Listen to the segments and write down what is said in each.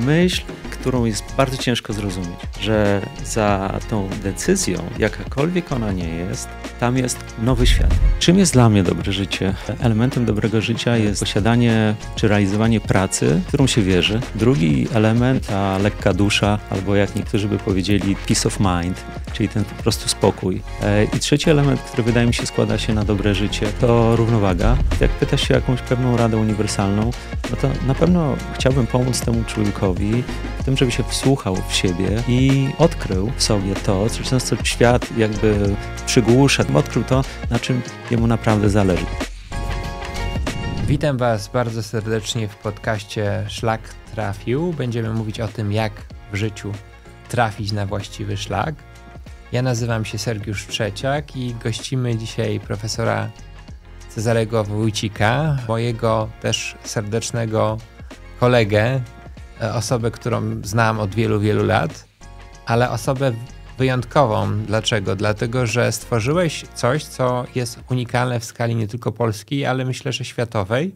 mas którą jest bardzo ciężko zrozumieć, że za tą decyzją, jakakolwiek ona nie jest, tam jest nowy świat. Czym jest dla mnie dobre życie? Elementem dobrego życia jest posiadanie czy realizowanie pracy, którą się wierzy. Drugi element, ta lekka dusza, albo jak niektórzy by powiedzieli, peace of mind, czyli ten po prostu spokój. E, I trzeci element, który wydaje mi się składa się na dobre życie, to równowaga. Jak pytasz się o jakąś pewną radę uniwersalną, no to na pewno chciałbym pomóc temu człowiekowi w tym, żeby się wsłuchał w siebie i odkrył w sobie to, co często świat jakby przygłusza. Odkrył to, na czym jemu naprawdę zależy. Witam Was bardzo serdecznie w podcaście Szlak Trafił. Będziemy mówić o tym, jak w życiu trafić na właściwy szlak. Ja nazywam się Sergiusz Trzeciak i gościmy dzisiaj profesora Cezarego Wójcika, mojego też serdecznego kolegę E, osobę, którą znam od wielu, wielu lat, ale osobę wyjątkową. Dlaczego? Dlatego, że stworzyłeś coś, co jest unikalne w skali nie tylko polskiej, ale myślę, że światowej.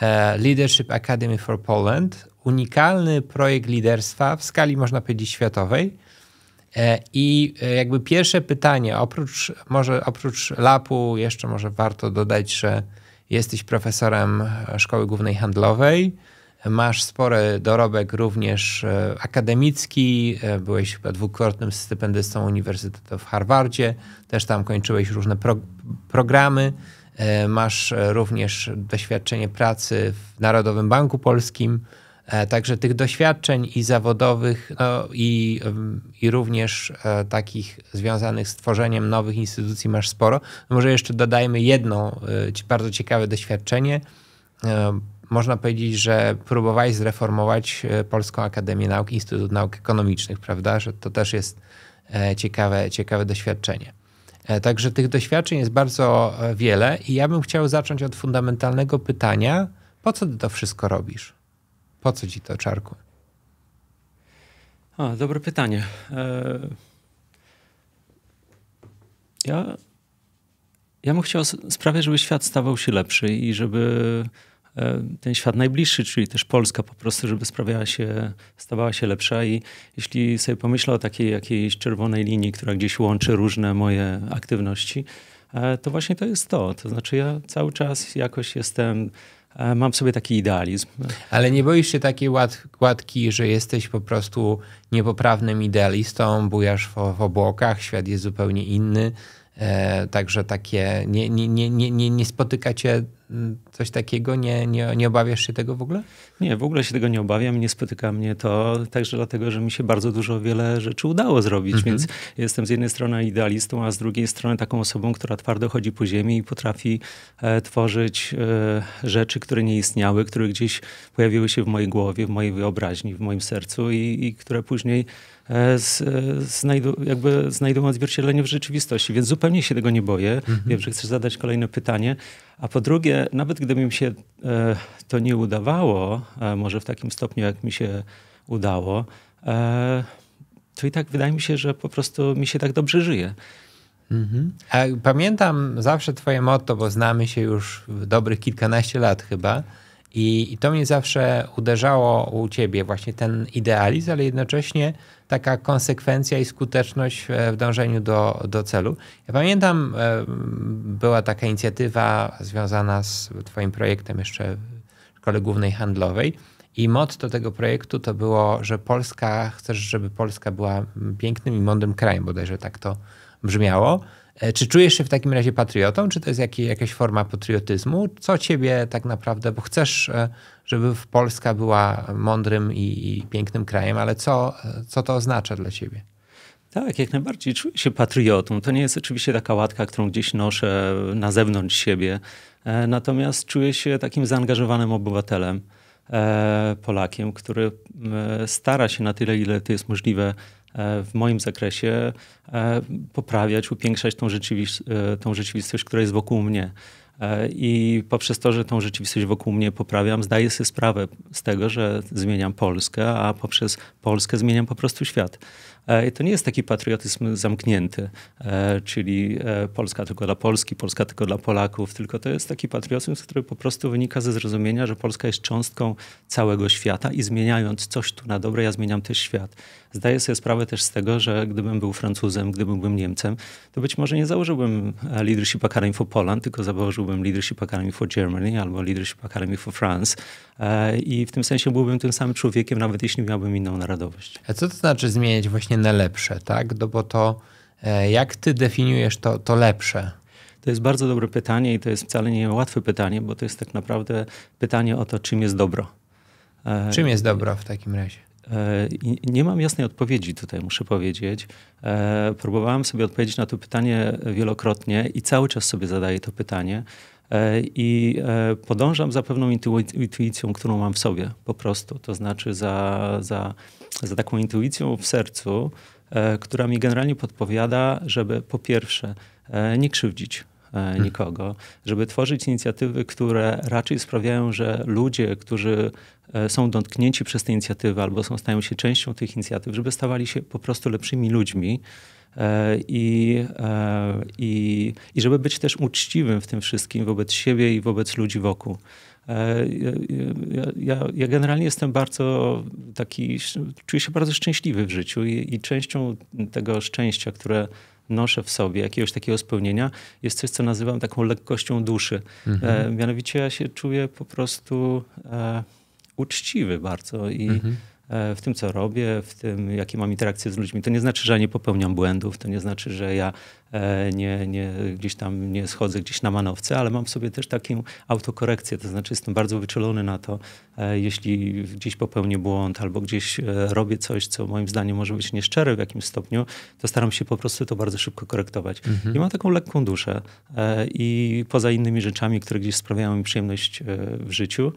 E, Leadership Academy for Poland, unikalny projekt liderstwa w skali, można powiedzieć, światowej. E, I jakby pierwsze pytanie, oprócz, może oprócz lapu, jeszcze może warto dodać, że jesteś profesorem Szkoły Głównej Handlowej, Masz spory dorobek również e, akademicki. E, byłeś chyba dwukrotnym stypendystą Uniwersytetu w Harvardzie. Też tam kończyłeś różne pro programy. E, masz również doświadczenie pracy w Narodowym Banku Polskim. Także tych doświadczeń i zawodowych, no, i, i również takich związanych z tworzeniem nowych instytucji masz sporo. Może jeszcze dodajmy jedno bardzo ciekawe doświadczenie można powiedzieć, że próbowałeś zreformować e, Polską Akademię Nauk, Instytut Nauk Ekonomicznych, prawda? Że to też jest e, ciekawe, ciekawe doświadczenie. E, także tych doświadczeń jest bardzo wiele i ja bym chciał zacząć od fundamentalnego pytania, po co ty to wszystko robisz? Po co ci to, Czarku? A, dobre pytanie. Ja, ja bym chciał sprawiać, żeby świat stawał się lepszy i żeby E, ten świat najbliższy, czyli też Polska po prostu, żeby sprawiała się, stawała się lepsza i jeśli sobie pomyślę o takiej jakiejś czerwonej linii, która gdzieś łączy różne moje aktywności, e, to właśnie to jest to. To znaczy ja cały czas jakoś jestem e, mam sobie taki idealizm. Ale nie boisz się takiej ład, łatki, że jesteś po prostu niepoprawnym idealistą, bujasz w, w obłokach, świat jest zupełnie inny, e, także takie nie, nie, nie, nie, nie spotykacie Y, coś takiego? Nie, nie, nie obawiasz się tego w ogóle? Nie, w ogóle się tego nie obawiam, nie spotyka mnie to także dlatego, że mi się bardzo dużo wiele rzeczy udało zrobić, mhm. więc jestem z jednej strony idealistą, a z drugiej strony taką osobą, która twardo chodzi po ziemi i potrafi e, tworzyć e, rzeczy, które nie istniały, które gdzieś pojawiły się w mojej głowie, w mojej wyobraźni, w moim sercu i, i które później e, z, e, znajdu, jakby znajdą odzwierciedlenie w rzeczywistości, więc zupełnie się tego nie boję. Mhm. Wiem, że chcesz zadać kolejne pytanie, a po drugie, nawet gdyby mi się e, to nie udawało, e, może w takim stopniu, jak mi się udało, e, to i tak wydaje mi się, że po prostu mi się tak dobrze żyje. Mhm. pamiętam zawsze twoje motto, bo znamy się już dobrych kilkanaście lat chyba i, I, to mnie zawsze uderzało u ciebie, właśnie ten idealizm, ale jednocześnie taka konsekwencja i skuteczność e, w dążeniu do, do celu. Ja pamiętam, e, była taka inicjatywa związana z twoim projektem jeszcze w Szkole Głównej Handlowej. I motto tego projektu to było, że Polska, chcesz, żeby Polska była pięknym i mądrym krajem, bodajże tak to brzmiało. E, czy czujesz się w takim razie patriotą? Czy to jest jakaś forma patriotyzmu? Co ciebie tak naprawdę, bo chcesz, e, żeby Polska była mądrym i, i pięknym krajem, ale co, e, co to oznacza dla ciebie? Tak, jak najbardziej czuję się patriotą. To nie jest oczywiście taka łatka, którą gdzieś noszę na zewnątrz siebie. Natomiast czuję się takim zaangażowanym obywatelem, Polakiem, który stara się na tyle, ile to jest możliwe, E, w moim zakresie e, poprawiać, upiększać tą, rzeczywis e, tą rzeczywistość, która jest wokół mnie. I poprzez to, że tą rzeczywistość wokół mnie poprawiam, zdaję sobie sprawę z tego, że zmieniam Polskę, a poprzez Polskę zmieniam po prostu świat. I to nie jest taki patriotyzm zamknięty, czyli Polska tylko dla Polski, Polska tylko dla Polaków, tylko to jest taki patriotyzm, który po prostu wynika ze zrozumienia, że Polska jest cząstką całego świata i zmieniając coś tu na dobre, ja zmieniam też świat. Zdaję sobie sprawę też z tego, że gdybym był Francuzem, gdybym był Niemcem, to być może nie założyłbym e, Leadership Academy for Poland, tylko założyłbym Leadership Academy for Germany albo Leadership Academy for France. E, I w tym sensie byłbym tym samym człowiekiem, nawet jeśli miałbym inną narodowość. A co to znaczy zmieniać właśnie na lepsze, tak? No bo to e, jak ty definiujesz to, to lepsze? To jest bardzo dobre pytanie i to jest wcale nie łatwe pytanie, bo to jest tak naprawdę pytanie o to, czym jest dobro. Czym jest dobro w takim razie? E, nie mam jasnej odpowiedzi tutaj, muszę powiedzieć. E, próbowałem sobie odpowiedzieć na to pytanie wielokrotnie i cały czas sobie zadaję to pytanie. E, I podążam za pewną intuicją, którą mam w sobie po prostu. To znaczy za, za, za taką intuicją w sercu, która mi generalnie podpowiada, żeby po pierwsze nie krzywdzić E, nikogo, żeby tworzyć inicjatywy, które raczej sprawiają, że ludzie, którzy e, są dotknięci przez te inicjatywy albo są, stają się częścią tych inicjatyw, żeby stawali się po prostu lepszymi ludźmi. E, I, i, I żeby być też uczciwym w tym wszystkim wobec siebie i wobec ludzi wokół. Ja, ja, ja, generalnie jestem bardzo taki, czuję się bardzo szczęśliwy w życiu i, i częścią tego szczęścia, które noszę w sobie, jakiegoś takiego spełnienia, jest coś, co nazywam taką lekkością duszy. Mhm. E, mianowicie ja się czuję po prostu e, uczciwy bardzo i mhm. e, w tym, co robię, w tym, jakie mam interakcje z ludźmi. To nie znaczy, że ja nie popełniam błędów, to nie znaczy, że ja E, nie, nie, gdzieś tam nie schodzę gdzieś na manowce, ale mam sobie też taką autokorekcję, to znaczy jestem bardzo wyczulony na to, e, jeśli gdzieś popełnię błąd albo gdzieś e, robię coś, co moim zdaniem może być nieszczere w jakimś stopniu, to staram się po prostu to bardzo szybko korektować. Mhm. I mam taką lekką duszę i poza innymi rzeczami, które gdzieś sprawiają mi przyjemność w życiu,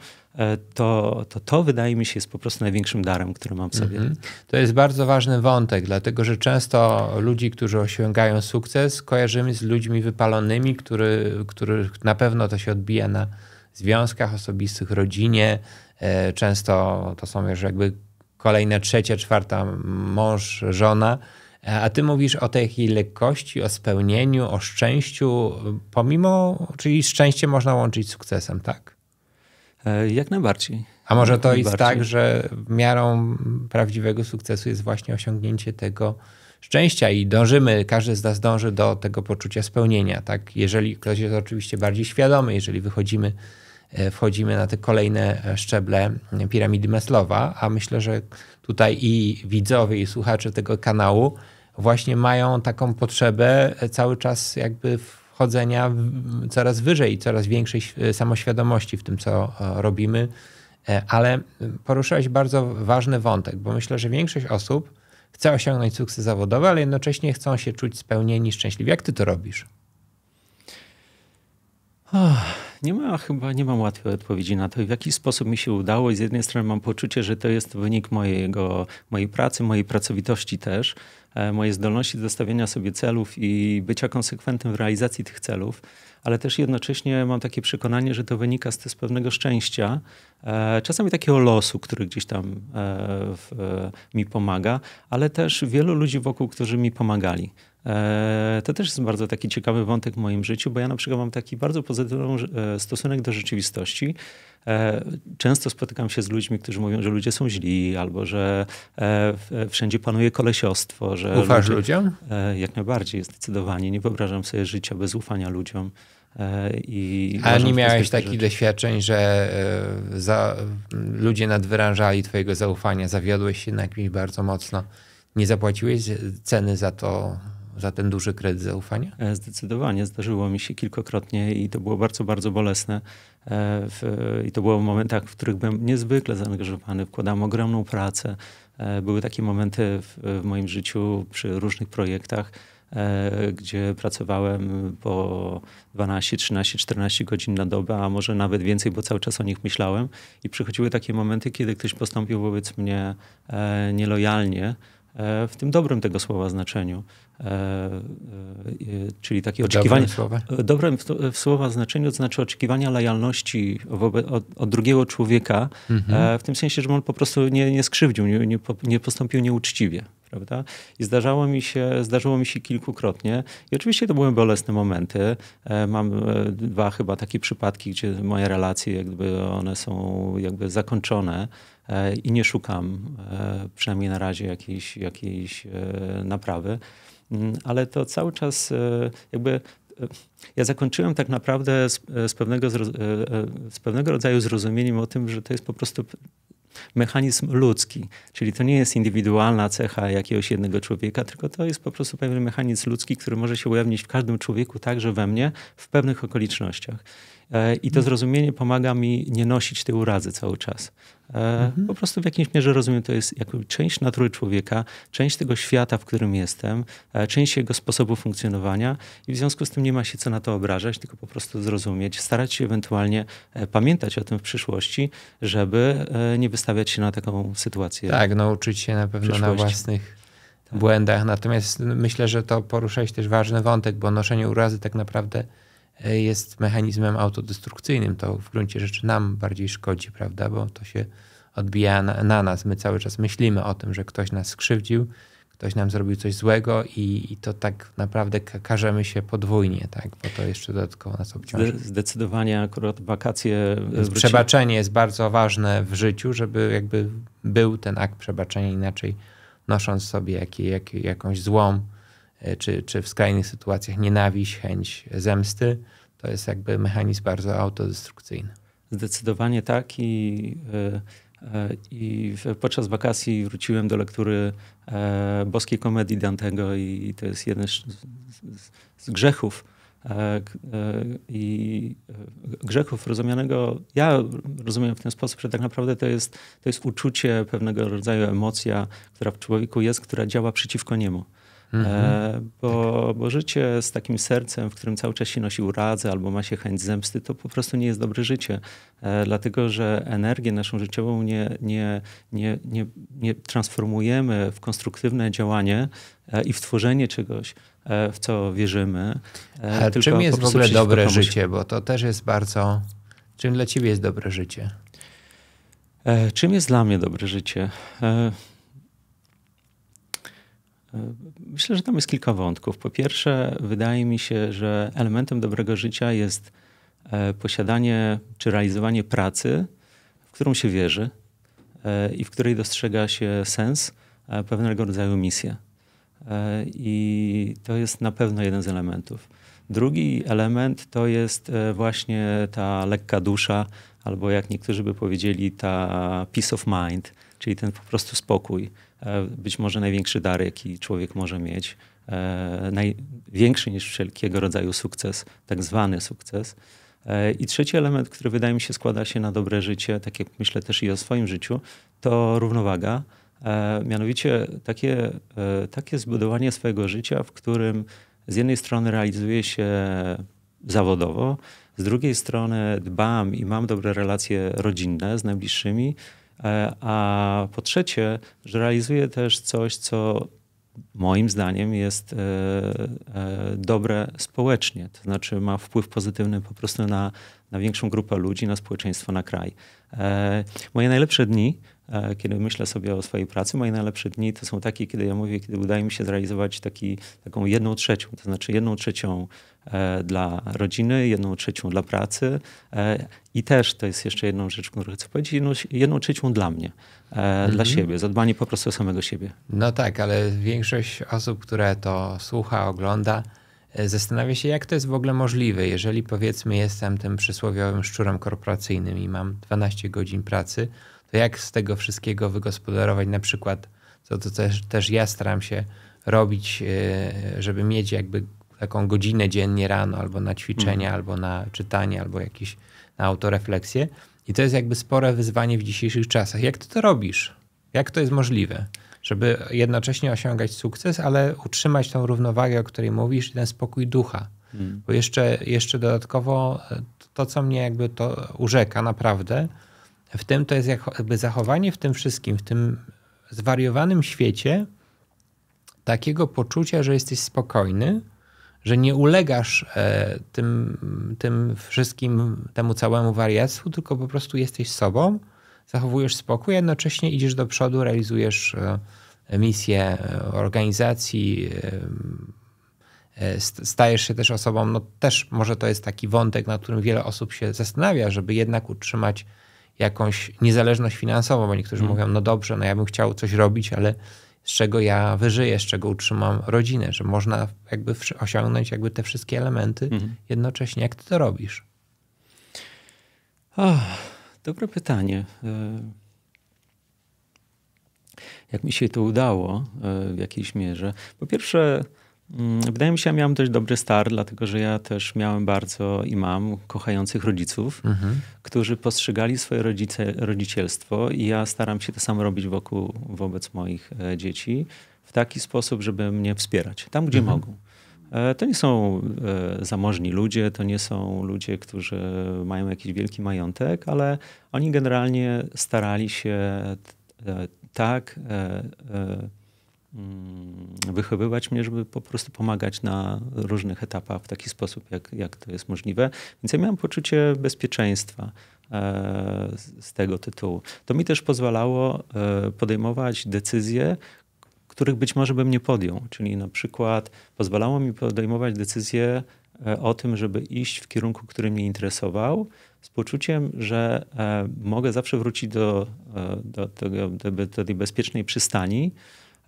to, to to wydaje mi się jest po prostu największym darem, który mam w sobie. Mhm. To jest bardzo ważny wątek, dlatego że często ludzi, którzy osiągają sukces, kojarzymy z ludźmi wypalonymi, których który na pewno to się odbija na związkach osobistych, rodzinie. E, często to są już jakby kolejne trzecia, czwarta mąż, żona. E, a ty mówisz o tej lekkości, o spełnieniu, o szczęściu, pomimo, czyli szczęście można łączyć z sukcesem, tak? E, jak najbardziej. A może to jest tak, że miarą prawdziwego sukcesu jest właśnie osiągnięcie tego, szczęścia i dążymy, każdy z nas dąży do tego poczucia spełnienia. Tak? Jeżeli ktoś jest oczywiście bardziej świadomy, jeżeli wychodzimy, e, wchodzimy na te kolejne e, szczeble e, piramidy Meslowa, a myślę, że tutaj i widzowie, i słuchacze tego kanału właśnie mają taką potrzebę cały czas jakby wchodzenia coraz wyżej, coraz większej samoświadomości w tym, co robimy. Ale poruszyłeś bardzo ważny wątek, bo myślę, że większość osób chce osiągnąć sukces zawodowy, ale jednocześnie chcą się czuć spełnieni, i szczęśliwi. Jak ty to robisz? Oh, nie ma chyba, nie mam łatwej odpowiedzi na to, w jaki sposób mi się udało i z jednej strony mam poczucie, że to jest wynik mojego, mojej pracy, mojej pracowitości też, e, mojej zdolności do stawiania sobie celów i bycia konsekwentnym w realizacji tych celów ale też jednocześnie mam takie przekonanie, że to wynika z, z pewnego szczęścia, e, czasami takiego losu, który gdzieś tam e, w, e, mi pomaga, ale też wielu ludzi wokół, którzy mi pomagali. To też jest bardzo taki ciekawy wątek w moim życiu, bo ja na przykład mam taki bardzo pozytywny stosunek do rzeczywistości. Często spotykam się z ludźmi, którzy mówią, że ludzie są źli, albo że wszędzie panuje kolesiostwo. Że Ufasz ludzie, ludziom? Jak najbardziej, zdecydowanie. Nie wyobrażam sobie życia bez ufania ludziom. E, I A nie miałeś takich rzeczy. doświadczeń, że e, za, ludzie nadwyrężali twojego zaufania, zawiodłeś się na kimś bardzo mocno, nie zapłaciłeś ceny za to, za ten duży kredyt zaufania? E, zdecydowanie. Zdarzyło mi się kilkakrotnie i to było bardzo, bardzo bolesne. W, I to było w momentach, w których byłem niezwykle zaangażowany, wkładałem ogromną pracę. Były takie momenty w, w moim życiu przy różnych projektach, E, gdzie pracowałem po 12, 13, 14 godzin na dobę, a może nawet więcej, bo cały czas o nich myślałem. I przychodziły takie momenty, kiedy ktoś postąpił wobec mnie e, nielojalnie, e, w tym dobrym tego słowa znaczeniu. Czyli takie oczekiwania. Dobrym, w słowa znaczeniu to znaczy oczekiwania lojalności wobec, od, od, drugiego człowieka, mhm. w tym sensie, że on po prostu nie, nie skrzywdził, nie, nie postąpił nieuczciwie prawda? I zdarzało mi się, zdarzyło mi się kilkukrotnie. I oczywiście to były bolesne momenty. E, mam e, dwa chyba takie przypadki, gdzie moje relacje jakby one są jakby zakończone e, i nie szukam przynajmniej na razie jakiejś, jakiejś naprawy. Mm, ale to cały czas jakby ja zakończyłem tak naprawdę z, z, pewnego, z pewnego rodzaju zrozumieniem o tym, że to jest po prostu mechanizm ludzki. Czyli to nie jest indywidualna cecha jakiegoś jednego człowieka, tylko to jest po prostu pewien mechanizm ludzki, który może się ujawnić w każdym człowieku, także we mnie, w pewnych okolicznościach. E, I to mhm. zrozumienie pomaga mi nie nosić tej urazy cały czas. E, mhm. Po prostu w jakiejś mierze rozumiem, to jest jakby część natury człowieka, część tego świata, w którym jestem, e, część jego sposobu funkcjonowania i w związku z tym nie ma się co na to obrażać, tylko po prostu zrozumieć, starać się ewentualnie pamiętać o tym w przyszłości, żeby nie wystawiać się na taką sytuację. Tak, nauczyć się na pewno na własnych tak. błędach. Natomiast myślę, że to poruszałeś też ważny wątek, bo noszenie urazy tak naprawdę jest mechanizmem autodestrukcyjnym. To w gruncie rzeczy nam bardziej szkodzi, prawda? Bo to się odbija na, na nas. My cały czas myślimy o tym, że ktoś nas skrzywdził, ktoś nam zrobił coś złego i, i, to tak naprawdę karzemy się podwójnie, tak? bo to jeszcze dodatkowo nas obciąża. Zdecydowanie akurat wakacje... Zwróci... E, przebaczenie jest bardzo ważne w życiu, żeby jakby był ten akt przebaczenia, inaczej nosząc sobie jakie, jak, jakąś złą E, czy, czy w skrajnych sytuacjach nienawiść, chęć zemsty, to jest jakby mechanizm bardzo autodestrukcyjny. Zdecydowanie tak i, e, e, i podczas wakacji wróciłem do lektury boskiej komedii Dantego i to jest jeden z, z grzechów, i grzechów rozumianego, ja rozumiem w ten sposób, że tak naprawdę to jest, to jest uczucie, pewnego rodzaju emocja, która w człowieku jest, która działa przeciwko niemu. Mhm. E, bo, bo życie z takim sercem, w którym cały czas się nosi urazy, albo ma się chęć zemsty, to po prostu nie jest dobre życie. E, dlatego, że energię naszą życiową nie, nie, nie, nie, nie transformujemy w konstruktywne działanie e, i w tworzenie czegoś, w co wierzymy. Ale czym jest w ogóle dobre życie? Bo to też jest bardzo... Czym dla ciebie jest dobre życie? Czym jest dla mnie dobre życie? Myślę, że tam jest kilka wątków. Po pierwsze, wydaje mi się, że elementem dobrego życia jest e, posiadanie czy realizowanie pracy, w którą się wierzy e, i w której dostrzega się sens, e, pewnego rodzaju misję. I to jest na pewno jeden z elementów. Drugi element to jest właśnie ta lekka dusza, albo jak niektórzy by powiedzieli, ta peace of mind, czyli ten po prostu spokój E, być może największy dar, jaki człowiek może mieć, e, największy niż wszelkiego rodzaju sukces, tak zwany sukces. E, I trzeci element, który wydaje mi się składa się na dobre życie, tak jak myślę też i o swoim życiu, to równowaga. Mianowicie takie, takie zbudowanie swojego życia, w którym z jednej strony realizuję się zawodowo, z drugiej strony dbam i mam dobre relacje rodzinne z najbliższymi, E, a po trzecie, że realizuje też coś, co moim zdaniem jest e, e, dobre społecznie, to znaczy ma wpływ pozytywny po prostu na, na większą grupę ludzi, na społeczeństwo, na kraj. Moje najlepsze dni E, kiedy myślę sobie o swojej pracy, moje najlepsze dni to są takie, kiedy ja mówię, kiedy udaje mi się zrealizować taki, taką jedną trzecią, to znaczy jedną trzecią e, dla rodziny, jedną trzecią dla pracy e, i też to jest jeszcze jedną rzecz, którą chcę powiedzieć, jedną, jedną trzecią dla mnie, mhm. dla siebie, zadbanie po prostu o samego siebie. No tak, ale większość osób, które to słucha, ogląda, zastanawia się, jak to jest w ogóle możliwe, jeżeli powiedzmy jestem tym przysłowiowym szczurem korporacyjnym i mam 12 godzin pracy, to jak z tego wszystkiego wygospodarować na przykład, co to też, też ja staram się robić, e, żeby mieć jakby taką godzinę dziennie rano albo na ćwiczenia, mhm. albo na czytanie, albo jakieś na autorefleksję. I to jest jakby spore wyzwanie w dzisiejszych czasach. Jak ty to robisz? Jak to jest możliwe? Żeby jednocześnie osiągać sukces, ale utrzymać tą równowagę, o której mówisz, ten spokój ducha. Mhm. Bo jeszcze, jeszcze dodatkowo e, to, co mnie jakby to urzeka naprawdę, w tym to jest jakby zachowanie w tym wszystkim, w tym zwariowanym świecie takiego poczucia, że jesteś spokojny, że nie ulegasz e, tym, tym wszystkim, temu całemu wariactwu, tylko po prostu jesteś sobą, zachowujesz spokój, jednocześnie idziesz do przodu, realizujesz e, misję e, organizacji, e, e stajesz się też osobą, no też może to jest taki wątek, na którym wiele osób się zastanawia, żeby jednak utrzymać jakąś niezależność finansową, bo niektórzy mm. mówią, no dobrze, no ja bym chciał coś robić, ale z czego ja wyżyję, z czego utrzymam rodzinę, że można jakby osiągnąć jakby te wszystkie elementy mm. jednocześnie. Jak ty to robisz? Oh, dobre pytanie. E, jak mi się to udało e, w jakiejś mierze? Po pierwsze, Mm, wydaje mi się, ja miałem dość dobry star, dlatego że ja też miałem bardzo i mam kochających rodziców, mhm. którzy postrzegali swoje rodzice, rodzicielstwo i ja staram się to samo robić wokół, wobec moich e, dzieci w taki sposób, żeby mnie wspierać tam, gdzie mhm. mogą. E, to nie są e, zamożni ludzie, to nie są ludzie, którzy mają jakiś wielki majątek, ale oni generalnie starali się tak Mm, wychowywać mnie, żeby po prostu pomagać na różnych etapach w taki sposób, jak, jak to jest możliwe. Więc ja miałem poczucie bezpieczeństwa e, z tego tytułu. To mi też pozwalało e, podejmować decyzje, których być może bym nie podjął. Czyli na przykład pozwalało mi podejmować decyzje e, o tym, żeby iść w kierunku, który mnie interesował, z poczuciem, że mogę zawsze wrócić do, do, do, do, bezpiecznej przystani,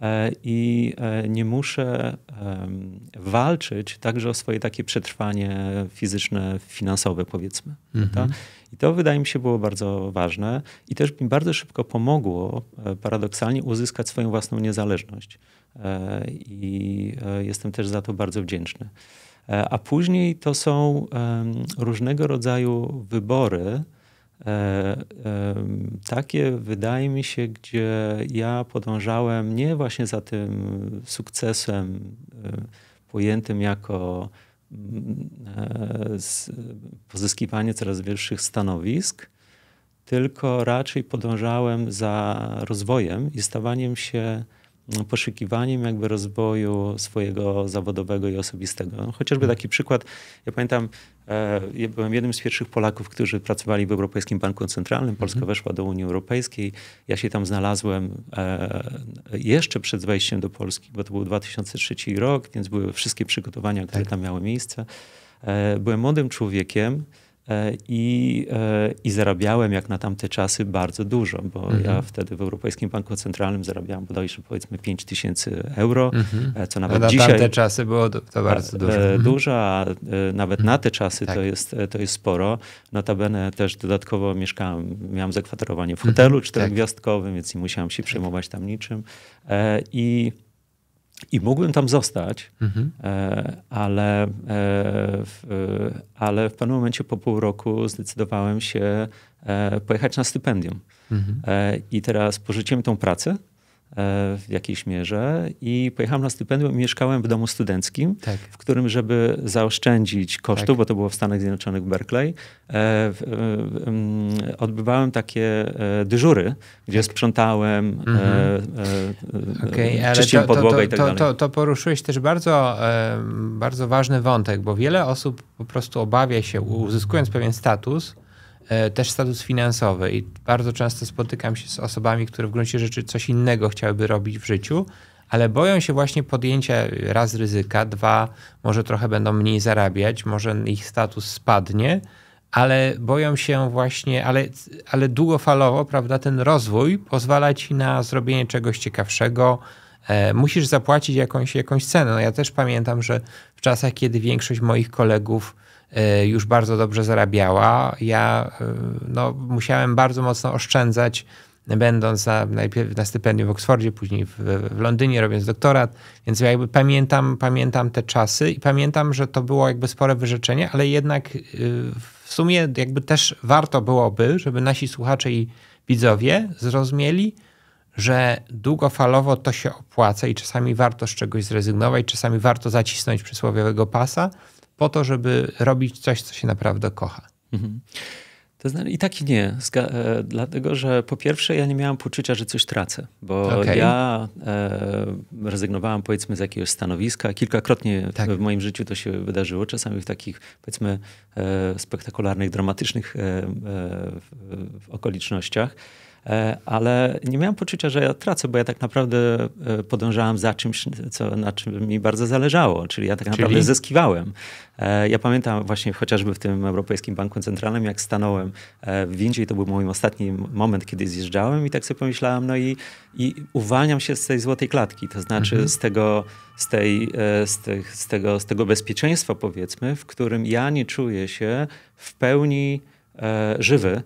E, i e, nie muszę walczyć także o swoje takie przetrwanie fizyczne, finansowe, powiedzmy. Mhm. I to wydaje mi się było bardzo ważne i też mi bardzo szybko pomogło e, paradoksalnie uzyskać swoją własną niezależność. I jestem też za to bardzo wdzięczny. A później to są różnego rodzaju wybory, E, takie, wydaje mi się, gdzie ja podążałem nie właśnie za tym sukcesem e, pojętym jako mm, e, pozyskiwanie coraz wyższych stanowisk, tylko raczej podążałem za rozwojem i stawaniem się no, poszukiwaniem jakby rozwoju swojego zawodowego i osobistego. No, chociażby mhm. taki przykład, ja pamiętam, e, ja byłem jednym z pierwszych Polaków, którzy pracowali w Europejskim Banku Centralnym. Polska mhm. weszła do Unii Europejskiej. Ja się tam znalazłem e, jeszcze przed wejściem do Polski, bo to był 2003 rok, więc były wszystkie przygotowania, które tak. tam miały miejsce. E, byłem młodym człowiekiem, E, I, e, I zarabiałem jak na tamte czasy bardzo dużo, bo mhm. ja wtedy w Europejskim Banku Centralnym zarabiałem bodajże powiedzmy 5 tysięcy euro, mhm. E, co nawet na dzisiaj... Na tamte czasy było to bardzo dużo. Mhm. Dużo, a nawet mhm. na te czasy tak. to, jest, to jest sporo. Notabene też dodatkowo mieszkałem, miałem zakwaterowanie w mhm. hotelu tak. czterogwiazdkowym, tak. więc nie musiałem się tak. przejmować tam niczym. I... I mógłbym tam zostać, mhm. E, ale, e, e, ale w pewnym momencie po pół roku zdecydowałem się pojechać na stypendium. Mhm. I teraz porzuciłem tą pracę, E, w jakiejś mierze i pojechałem na stypendium i mieszkałem w domu studenckim, tak. w którym, żeby zaoszczędzić kosztów, tak. bo to było w Stanach Zjednoczonych Berkeley, e, e, odbywałem takie dyżury, gdzie tak. sprzątałem, mhm. Okay, czyściłem to, podłogę to, to, i tak dalej. To, to poruszyłeś też bardzo, bardzo ważny wątek, bo wiele osób po prostu obawia się, uzyskując pewien status, E, też status finansowy. I bardzo często spotykam się z osobami, które w gruncie rzeczy coś innego chciałyby robić w życiu, ale boją się właśnie podjęcia raz ryzyka, dwa, może trochę będą mniej zarabiać, może ich status spadnie, ale boją się właśnie, ale, ale długofalowo, prawda, ten rozwój pozwala ci na zrobienie czegoś ciekawszego, E, musisz zapłacić jakąś, jakąś cenę. No ja też pamiętam, że w czasach, kiedy większość moich kolegów e, już bardzo dobrze zarabiała, ja e, no, musiałem bardzo mocno oszczędzać, będąc na, najpierw na stypendium w Oksfordzie, później w, w, Londynie, robiąc doktorat. Więc ja jakby pamiętam, pamiętam te czasy i pamiętam, że to było jakby spore wyrzeczenie, ale jednak w sumie jakby też warto byłoby, żeby nasi słuchacze i widzowie zrozumieli, że długofalowo to się opłaca i czasami warto z czegoś zrezygnować, czasami warto zacisnąć przysłowiowego pasa po to, żeby robić coś, co się naprawdę kocha. Mhm. To znaczy i tak i nie, Zga e, dlatego że po pierwsze ja nie miałam poczucia, że coś tracę, bo okay. ja e, rezygnowałam powiedzmy z jakiegoś stanowiska. Kilkakrotnie tak. w moim życiu to się wydarzyło, czasami w takich powiedzmy e, spektakularnych, dramatycznych e, e okolicznościach. E, ale nie miałem poczucia, że ja tracę, bo ja tak naprawdę e, podążałem za czymś, co, na czym mi bardzo zależało, czyli ja tak czyli? naprawdę zyskiwałem. E, ja pamiętam właśnie chociażby w tym Europejskim Banku Centralnym, jak stanąłem w windzie i to był mój ostatni moment, kiedy zjeżdżałem i tak sobie pomyślałem, no i, i uwalniam się z tej złotej klatki, to znaczy mhm. z, tego, z, tej, z, tych, z, tego, z tego bezpieczeństwa powiedzmy, w którym ja nie czuję się w pełni e, żywy,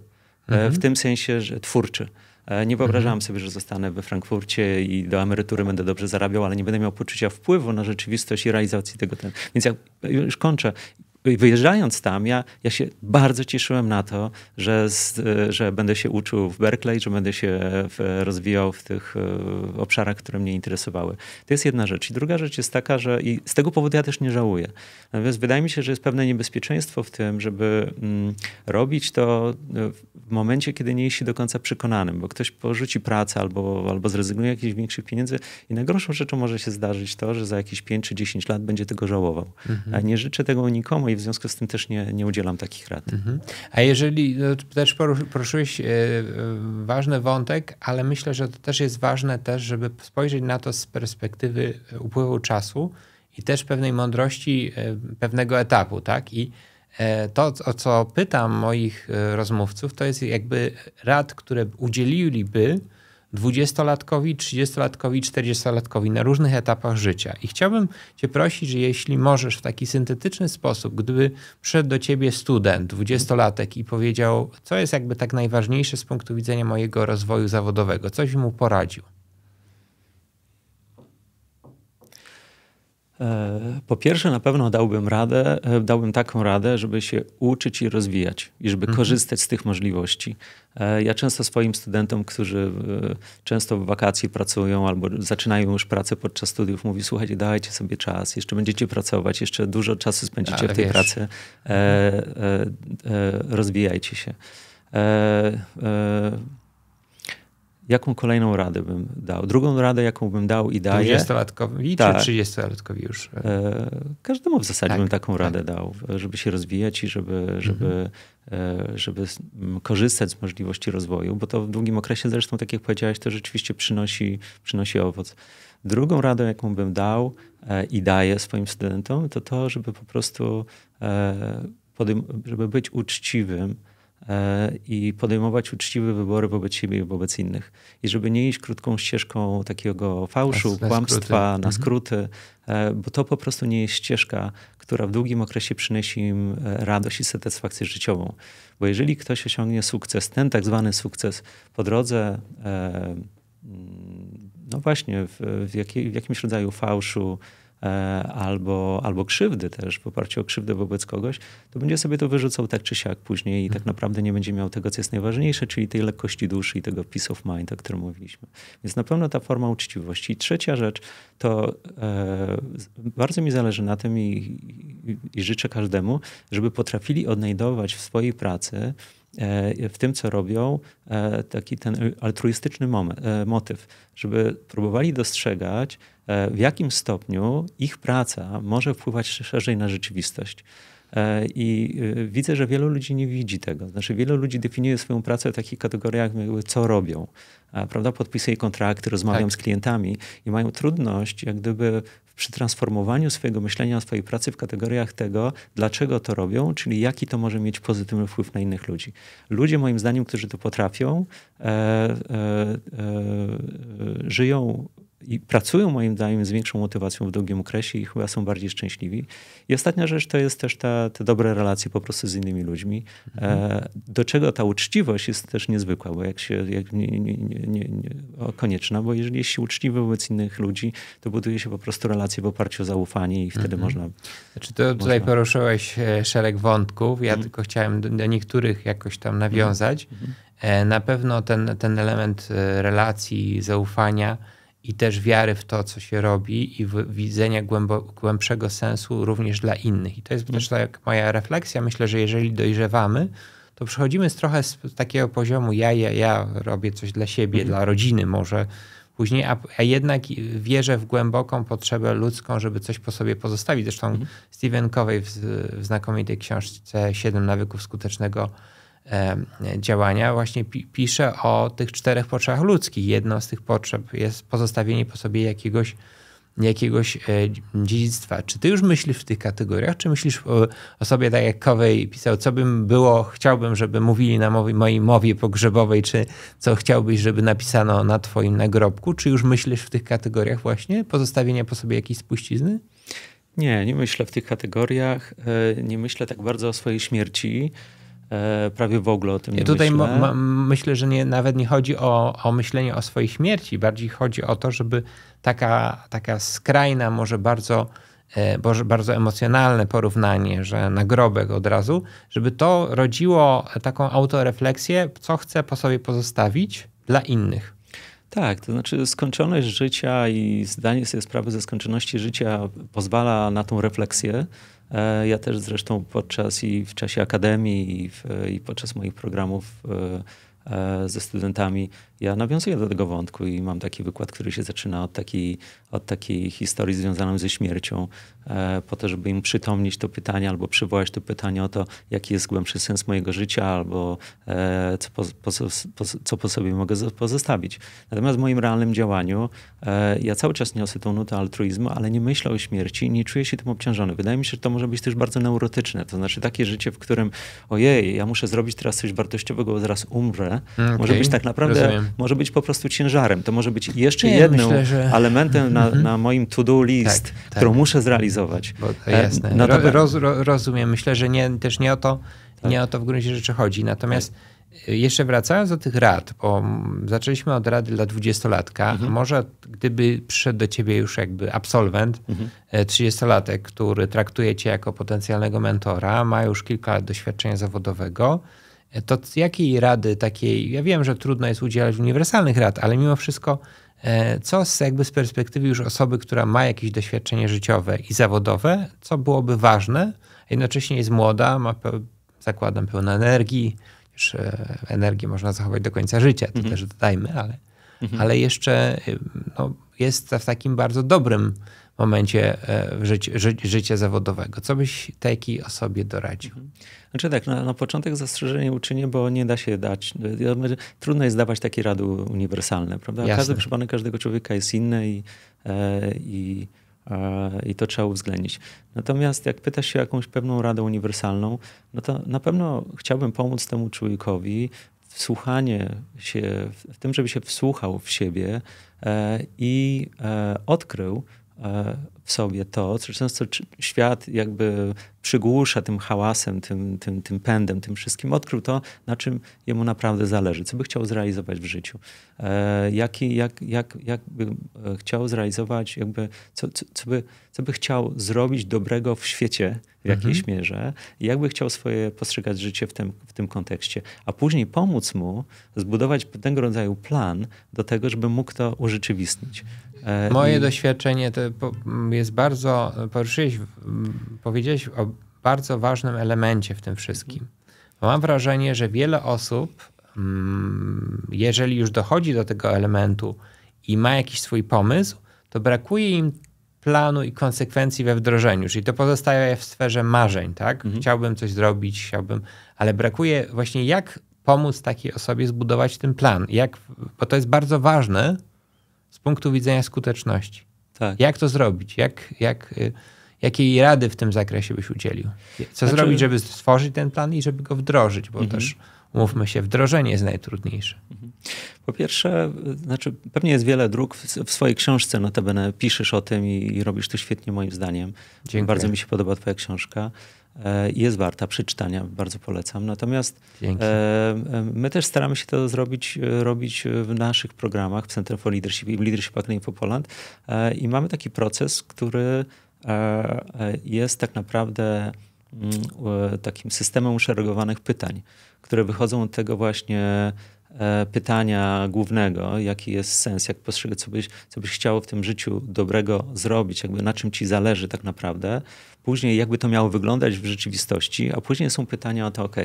E, mhm. w tym sensie że twórczy. E, nie wyobrażałem mhm. sobie, że zostanę we Frankfurcie i do emerytury będę dobrze zarabiał, ale nie będę miał poczucia wpływu na rzeczywistość i realizację tego. Ten. Więc ja już kończę wyjeżdżając tam, ja, ja się bardzo cieszyłem na to, że, z, że będę się uczył w Berkeley, że będę się w, rozwijał w tych e, obszarach, które mnie interesowały. To jest jedna rzecz. I druga rzecz jest taka, że i z tego powodu ja też nie żałuję. Natomiast wydaje mi się, że jest pewne niebezpieczeństwo w tym, żeby mm, robić to e, w momencie, kiedy nie jest się do końca przekonanym, bo ktoś porzuci pracę albo, albo zrezygnuje jakichś większych pieniędzy i najgorszą rzeczą może się zdarzyć to, że za jakieś 5 czy 10 lat będzie tego żałował. Mhm. A nie życzę tego nikomu i w związku z tym też nie, nie udzielam takich rad. Mhm. A jeżeli no, też poruszyłeś e, e, ważny wątek, ale myślę, że to też jest ważne też, żeby spojrzeć na to z perspektywy upływu czasu i też pewnej mądrości e, pewnego etapu, tak? I to, o co pytam moich rozmówców, to jest jakby rad, które udzieliliby dwudziestolatkowi, trzydziestolatkowi, czterdziestolatkowi na różnych etapach życia. I chciałbym Cię prosić, że jeśli możesz w taki syntetyczny sposób, gdyby przyszedł do Ciebie student, dwudziestolatek i powiedział, co jest jakby tak najważniejsze z punktu widzenia mojego rozwoju zawodowego, coś mu poradził. E, po pierwsze, na pewno dałbym radę, e, dałbym taką radę, żeby się uczyć i rozwijać, i żeby mhm. korzystać z tych możliwości. E, ja często swoim studentom, którzy często w wakacji pracują albo zaczynają już pracę podczas studiów, mówię: Słuchajcie, dajcie sobie czas, jeszcze będziecie pracować, jeszcze dużo czasu spędzicie Ale w tak tej wiesz. pracy. E, mhm. e, e, rozwijajcie się. Jaką kolejną radę bym dał? Drugą radę, jaką bym dał i daję. 20-latkowi tak. czy 30-latkowi już? E, każdemu w zasadzie tak, bym taką tak. radę dał, żeby się rozwijać i żeby, żeby, mhm. żeby e, korzystać z możliwości rozwoju, bo to w długim okresie zresztą, tak jak powiedziałeś, to rzeczywiście przynosi, przynosi owoc. Drugą radę, jaką bym dał e, i daję swoim studentom, to to, żeby po prostu żeby być uczciwym E, i podejmować uczciwe wybory wobec siebie i wobec innych. I żeby nie iść krótką ścieżką takiego fałszu, na, na kłamstwa, skróty. na mhm. skróty, e, bo to po prostu nie jest ścieżka, która w długim okresie przynosi im e, radość i satysfakcję życiową. Bo jeżeli ktoś osiągnie sukces, ten tak zwany sukces po drodze, mm, no właśnie, w, w, jakiej, w jakimś rodzaju fałszu, E, albo, albo krzywdy też, w oparciu o krzywdę wobec kogoś, to będzie sobie to wyrzucał tak czy siak później i tak mhm. naprawdę nie będzie miał tego, co jest najważniejsze, czyli tej lekkości duszy i tego peace of mind, o którym mówiliśmy. Więc na pewno ta forma uczciwości. I trzecia rzecz, to e, bardzo mi zależy na tym i, i, i życzę każdemu, żeby potrafili odnajdować w swojej pracy e, w tym, co robią, e, taki ten altruistyczny moment, motyw, żeby próbowali dostrzegać, E, w jakim stopniu ich praca może wpływać szerzej na rzeczywistość. E, I e, widzę, że wielu ludzi nie widzi tego. Znaczy, wielu ludzi definiuje swoją pracę w takich kategoriach, co robią. Prawda? Podpisuję kontrakty, rozmawiam tak. z klientami i mają trudność, jak gdyby przy transformowaniu swojego myślenia o swojej pracy w kategoriach tego, dlaczego to robią, czyli jaki to może mieć pozytywny wpływ na innych ludzi. Ludzie, moim zdaniem, którzy to potrafią, e, e, e, żyją i pracują moim zdaniem z większą motywacją w długim okresie i chyba są bardziej szczęśliwi. I ostatnia rzecz to jest też ta, te dobre relacje po prostu z innymi ludźmi, mhm. E, do czego ta uczciwość jest też niezwykła, bo jak się jak nie, nie, nie, nie konieczna, bo jeżeli jest się uczciwy wobec innych ludzi, to buduje się po prostu relacje w oparciu o zaufanie i wtedy mhm. można... Znaczy to można... tutaj poruszyłeś e, szereg wątków, ja mhm. tylko chciałem do, do, niektórych jakoś tam mhm. nawiązać. Mhm. E, na pewno ten, ten element relacji, zaufania i też wiary w to, co się robi i widzenia głębszego sensu również dla innych. I to jest mhm. też tak moja refleksja. Myślę, że jeżeli dojrzewamy, to przechodzimy z trochę z takiego poziomu ja, ja, ja robię coś dla siebie, mhm. dla rodziny może później, a, a jednak wierzę w głęboką potrzebę ludzką, żeby coś po sobie pozostawić. Zresztą mhm. Stephen Covey w, w znakomitej książce Siedem nawyków skutecznego E, działania właśnie pisze o tych czterech potrzebach ludzkich. Jedną z tych potrzeb jest pozostawienie po sobie jakiegoś, jakiegoś e, dziedzictwa. Czy ty już myślisz w tych kategoriach, czy myślisz o sobie tak jak Kowej pisał, co bym było, chciałbym, żeby mówili na mowie, mojej mowie pogrzebowej, czy co chciałbyś, żeby napisano na twoim nagrobku? Czy już myślisz w tych kategoriach właśnie pozostawienia po sobie jakiejś spuścizny? Nie, nie myślę w tych kategoriach. E, nie myślę tak bardzo o swojej śmierci. E, prawie w ogóle o tym nie, nie tutaj myślę. myślę, że nie, nawet nie chodzi o, o myślenie o swojej śmierci, bardziej chodzi o to, żeby taka, taka skrajna, może bardzo, e, bardzo emocjonalne porównanie, że nagrobek od razu, żeby to rodziło taką autorefleksję, co chcę po sobie pozostawić dla innych. Tak, to znaczy skończoność życia i zdanie sobie sprawy ze skończoności życia pozwala na tą refleksję, E, ja też zresztą podczas i w czasie akademii, i, w, i podczas moich programów e, e, ze studentami ja nawiązuję do tego wątku i mam taki wykład, który się zaczyna od takiej, od takiej historii związanej ze śmiercią, e, po to, żeby im przytomnić to pytanie albo przywołać to pytanie o to, jaki jest głębszy sens mojego życia albo e, co po, po, po, co po sobie mogę pozostawić. Natomiast w moim realnym działaniu e, ja cały czas niosę tą nutę altruizmu, ale nie myślę o śmierci i nie czuję się tym obciążony. Wydaje mi się, że to może być też bardzo neurotyczne, to znaczy takie życie, w którym ojej, ja muszę zrobić teraz coś wartościowego, bo zaraz umrę, okay. Mm, może być tak naprawdę... Rozumiem Mhm. może być po prostu ciężarem. To może być jeszcze Nie, jednym myślę, że... elementem na, mhm. na moim to-do tak, list, tak, tak. którą muszę zrealizować. Bo, e, jasne. No to... rozumiem. Myślę, że nie, też nie o, to, tak. nie o to w gruncie rzeczy chodzi. Natomiast tak. jeszcze wracając do tych rad, bo zaczęliśmy od rady dla dwudziestolatka. Mhm. Może gdyby przyszedł do ciebie już jakby absolwent, mhm. e, trzydziestolatek, który traktuje cię jako potencjalnego mentora, ma już kilka lat doświadczenia zawodowego, E, to jakiej rady takiej, ja wiem, że trudno jest udzielać uniwersalnych rad, ale mimo wszystko, e, co z, jakby z perspektywy już osoby, która ma jakieś doświadczenie życiowe i zawodowe, co byłoby ważne, jednocześnie jest młoda, ma, zakładam, pełna energii, już e, energię można zachować do końca życia, to mhm. też dodajmy, ale, mhm. ale jeszcze y, no, jest w takim bardzo dobrym momencie życia, życia zawodowego. Co byś takiej osobie doradził? Mhm. Znaczy tak, na, na początek zastrzeżenie uczynię, bo nie da się dać, trudno jest dawać takie rady uniwersalne, prawda? Jasne. Każdy przypadek każdego człowieka jest inny i, e, i, e, i to trzeba uwzględnić. Natomiast jak pytasz się o jakąś pewną radę uniwersalną, no to na pewno chciałbym pomóc temu człowiekowi wsłuchanie się, w tym, żeby się wsłuchał w siebie e, i odkrył, E, w sobie to, co często świat jakby przygłusza tym hałasem, tym, tym, tym pędem, tym wszystkim, odkrył to, na czym jemu naprawdę zależy, co by chciał zrealizować w życiu, e, jaki, jak, jak, jak by e, chciał zrealizować, jakby, co, co, co, by, co by chciał zrobić dobrego w świecie w jakiejś mhm. mierze, jakby chciał swoje postrzegać życie w tym, w tym kontekście, a później pomóc mu zbudować pewnego rodzaju plan do tego, żeby mógł to urzeczywistnić. E, Moje I... doświadczenie to mm, jest bardzo, poruszyłeś, mm, powiedziałeś o bardzo ważnym elemencie w tym wszystkim. Mam wrażenie, że wiele osób, mm, jeżeli już dochodzi do tego elementu i ma jakiś swój pomysł, to brakuje im planu i konsekwencji we wdrożeniu. Czyli to pozostaje w sferze marzeń, tak? Mhm. Chciałbym coś zrobić, chciałbym, ale brakuje właśnie jak pomóc takiej osobie zbudować ten plan. Jak, bo to jest bardzo ważne, z punktu widzenia skuteczności. Tak. Jak to zrobić? Jak, jak, y, jakiej rady w tym zakresie byś udzielił? Co znaczy... zrobić, żeby stworzyć ten plan i żeby go wdrożyć? Bo mhm. też umówmy się, wdrożenie jest najtrudniejsze. Mhm. Po pierwsze, y, znaczy, pewnie jest wiele dróg. W, w swojej książce notabene piszesz o tym i, i robisz to świetnie moim zdaniem. Dziękuję. Bardzo mi się podoba twoja książka. E, jest warta przeczytania, bardzo polecam. Natomiast Dzięki. E, e, my też staramy się to zrobić robić w naszych programach w Center for Leadership i Leadership Academy for Poland i mamy taki proces, który jest tak naprawdę mm, takim systemem uszeregowanych pytań, które wychodzą od tego właśnie E, pytania głównego, jaki jest sens, jak postrzega, co byś, co byś chciał w tym życiu dobrego zrobić, jakby na czym ci zależy tak naprawdę. Później jakby to miało wyglądać w rzeczywistości, a później są pytania o to, ok,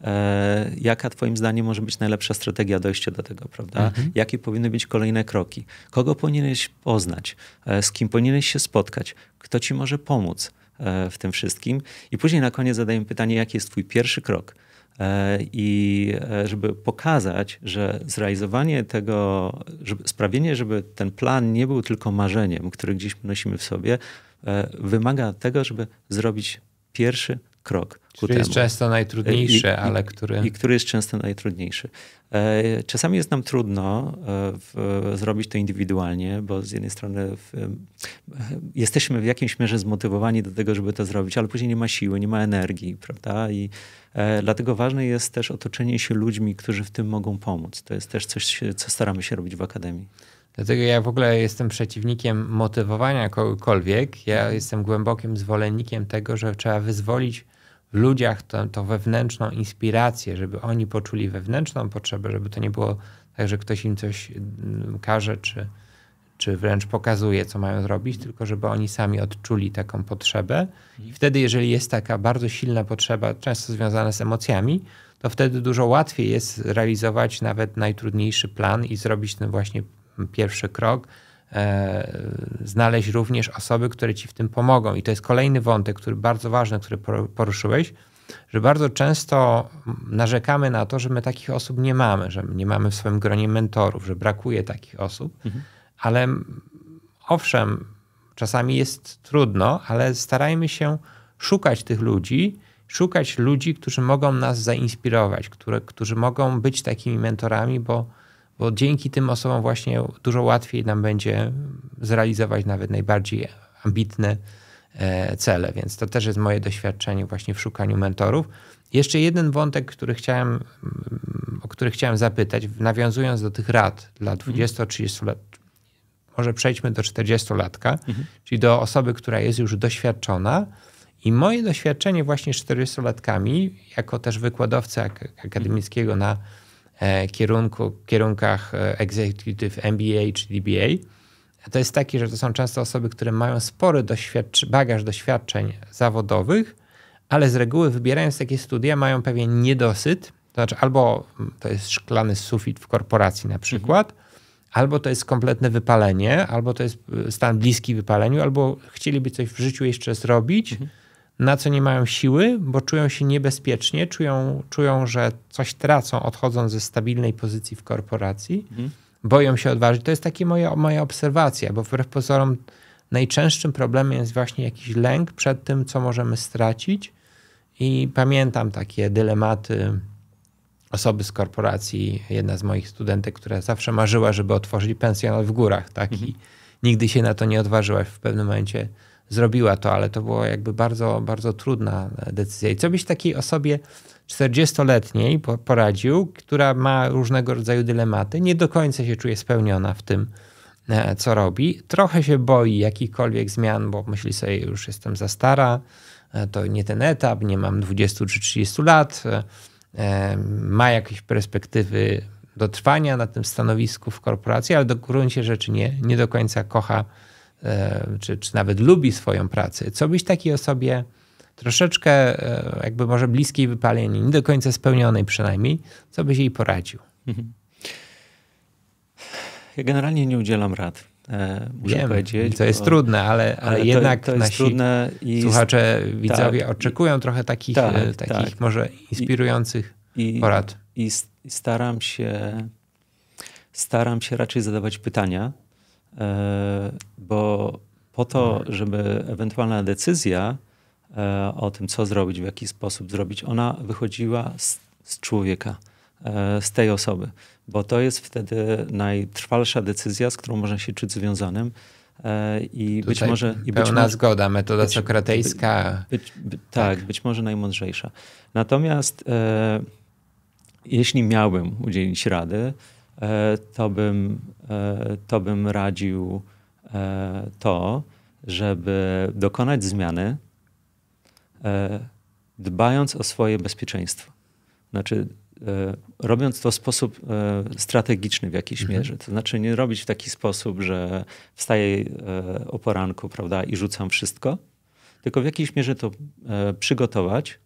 e, jaka twoim zdaniem może być najlepsza strategia dojścia do tego, prawda? Mhm. Jakie powinny być kolejne kroki? Kogo powinieneś poznać? E, z kim powinieneś się spotkać? Kto ci może pomóc? E, w tym wszystkim. I później na koniec zadajemy pytanie, jaki jest Twój pierwszy krok? E, i e, żeby pokazać, że zrealizowanie tego, żeby, sprawienie, żeby ten plan nie był tylko marzeniem, który gdzieś nosimy w sobie, e, wymaga tego, żeby zrobić pierwszy krok. Który jest często najtrudniejszy, I, ale który. I, I który jest często najtrudniejszy. E, czasami jest nam trudno e, w, zrobić to indywidualnie, bo z jednej strony w, e, jesteśmy w jakimś mierze zmotywowani do tego, żeby to zrobić, ale później nie ma siły, nie ma energii, prawda? I e, dlatego ważne jest też otoczenie się ludźmi, którzy w tym mogą pomóc. To jest też coś, co staramy się robić w akademii. Dlatego ja w ogóle jestem przeciwnikiem motywowania kogokolwiek. Ja jestem głębokim zwolennikiem tego, że trzeba wyzwolić ludziach to to wewnętrzną inspirację, żeby oni poczuli wewnętrzną potrzebę, żeby to nie było tak, że ktoś im coś mm, każe czy, czy wręcz pokazuje, co mają zrobić, tylko żeby oni sami odczuli taką potrzebę. I wtedy, jeżeli jest taka bardzo silna potrzeba, często związana z emocjami, to wtedy dużo łatwiej jest realizować nawet najtrudniejszy plan i zrobić ten właśnie pierwszy krok, E, znaleźć również osoby, które ci w tym pomogą. I to jest kolejny wątek, który bardzo ważny, który poruszyłeś, że bardzo często narzekamy na to, że my takich osób nie mamy, że nie mamy w swoim gronie mentorów, że brakuje takich osób, mhm. ale owszem, czasami jest trudno, ale starajmy się szukać tych ludzi, szukać ludzi, którzy mogą nas zainspirować, które, którzy mogą być takimi mentorami, bo bo dzięki tym osobom właśnie dużo łatwiej nam będzie zrealizować nawet najbardziej ambitne e, cele, więc to też jest moje doświadczenie właśnie w szukaniu mentorów. Jeszcze jeden wątek, który chciałem, mm, o który chciałem zapytać, nawiązując do tych rad dla 20-30 mhm. lat, może przejdźmy do 40-latka, mhm. czyli do osoby, która jest już doświadczona. I moje doświadczenie właśnie z 40-latkami, jako też wykładowca akademickiego na E, kierunku, kierunkach e, Executive MBA czy DBA, to jest taki, że to są często osoby, które mają spory doświadczy, bagaż doświadczeń zawodowych, ale z reguły wybierając takie studia mają pewien niedosyt, to znaczy albo to jest szklany sufit w korporacji na przykład, mhm. albo to jest kompletne wypalenie, albo to jest e, stan bliski wypaleniu, albo chcieliby coś w życiu jeszcze zrobić, mhm na co nie mają siły, bo czują się niebezpiecznie, czują, czują że coś tracą odchodząc ze stabilnej pozycji w korporacji, mhm. boją się odważyć. To jest taka moja, moja obserwacja, bo wbrew pozorom najczęstszym problemem jest właśnie jakiś lęk przed tym, co możemy stracić. I pamiętam takie dylematy osoby z korporacji, jedna z moich studentek, która zawsze marzyła, żeby otworzyć pensjonat w górach, tak? I mhm. nigdy się na to nie odważyła. W pewnym momencie zrobiła to, ale to była jakby bardzo, bardzo trudna e, decyzja. I co byś takiej osobie 40-letniej poradził, która ma różnego rodzaju dylematy, nie do końca się czuje spełniona w tym, e, co robi, trochę się boi jakichkolwiek zmian, bo myśli sobie, już jestem za stara, e, to nie ten etap, nie mam 20 czy 30 lat, ma jakieś perspektywy dotrwania na tym stanowisku w korporacji, ale do gruncie rzeczy nie, nie do końca kocha E, czy, czy nawet lubi swoją pracę, co byś takiej osobie troszeczkę e, jakby może bliskiej wypaleni, nie do końca spełnionej przynajmniej, co byś jej poradził? Mhm. Ja generalnie nie udzielam rad. E, muszę Wiem, powiedzieć. To jest bo, trudne, ale, ale, ale jednak to, to nasi trudne i, słuchacze, widzowie tak, oczekują trochę takich, tak, takich tak. może inspirujących I, porad. I, I staram się staram się raczej zadawać pytania, E, bo po to, żeby ewentualna decyzja e, o tym, co zrobić, w jaki sposób zrobić, ona wychodziła z, z człowieka, e, z tej osoby, bo to jest wtedy najtrwalsza decyzja, z którą można się czuć związanym. I Tutaj być może. I pełna może, zgoda, metoda być, sokratejska. Być, by, tak, tak, być może najmądrzejsza. Natomiast e, jeśli miałbym udzielić rady, E, to bym, e, to bym radził e, to, żeby dokonać zmiany, dbając o swoje bezpieczeństwo. Znaczy, robiąc to w sposób strategiczny w jakiejś mhm. mierze. To znaczy, nie robić w taki sposób, że wstaję o poranku prawda, i rzucam wszystko, tylko w jakiejś mierze to przygotować,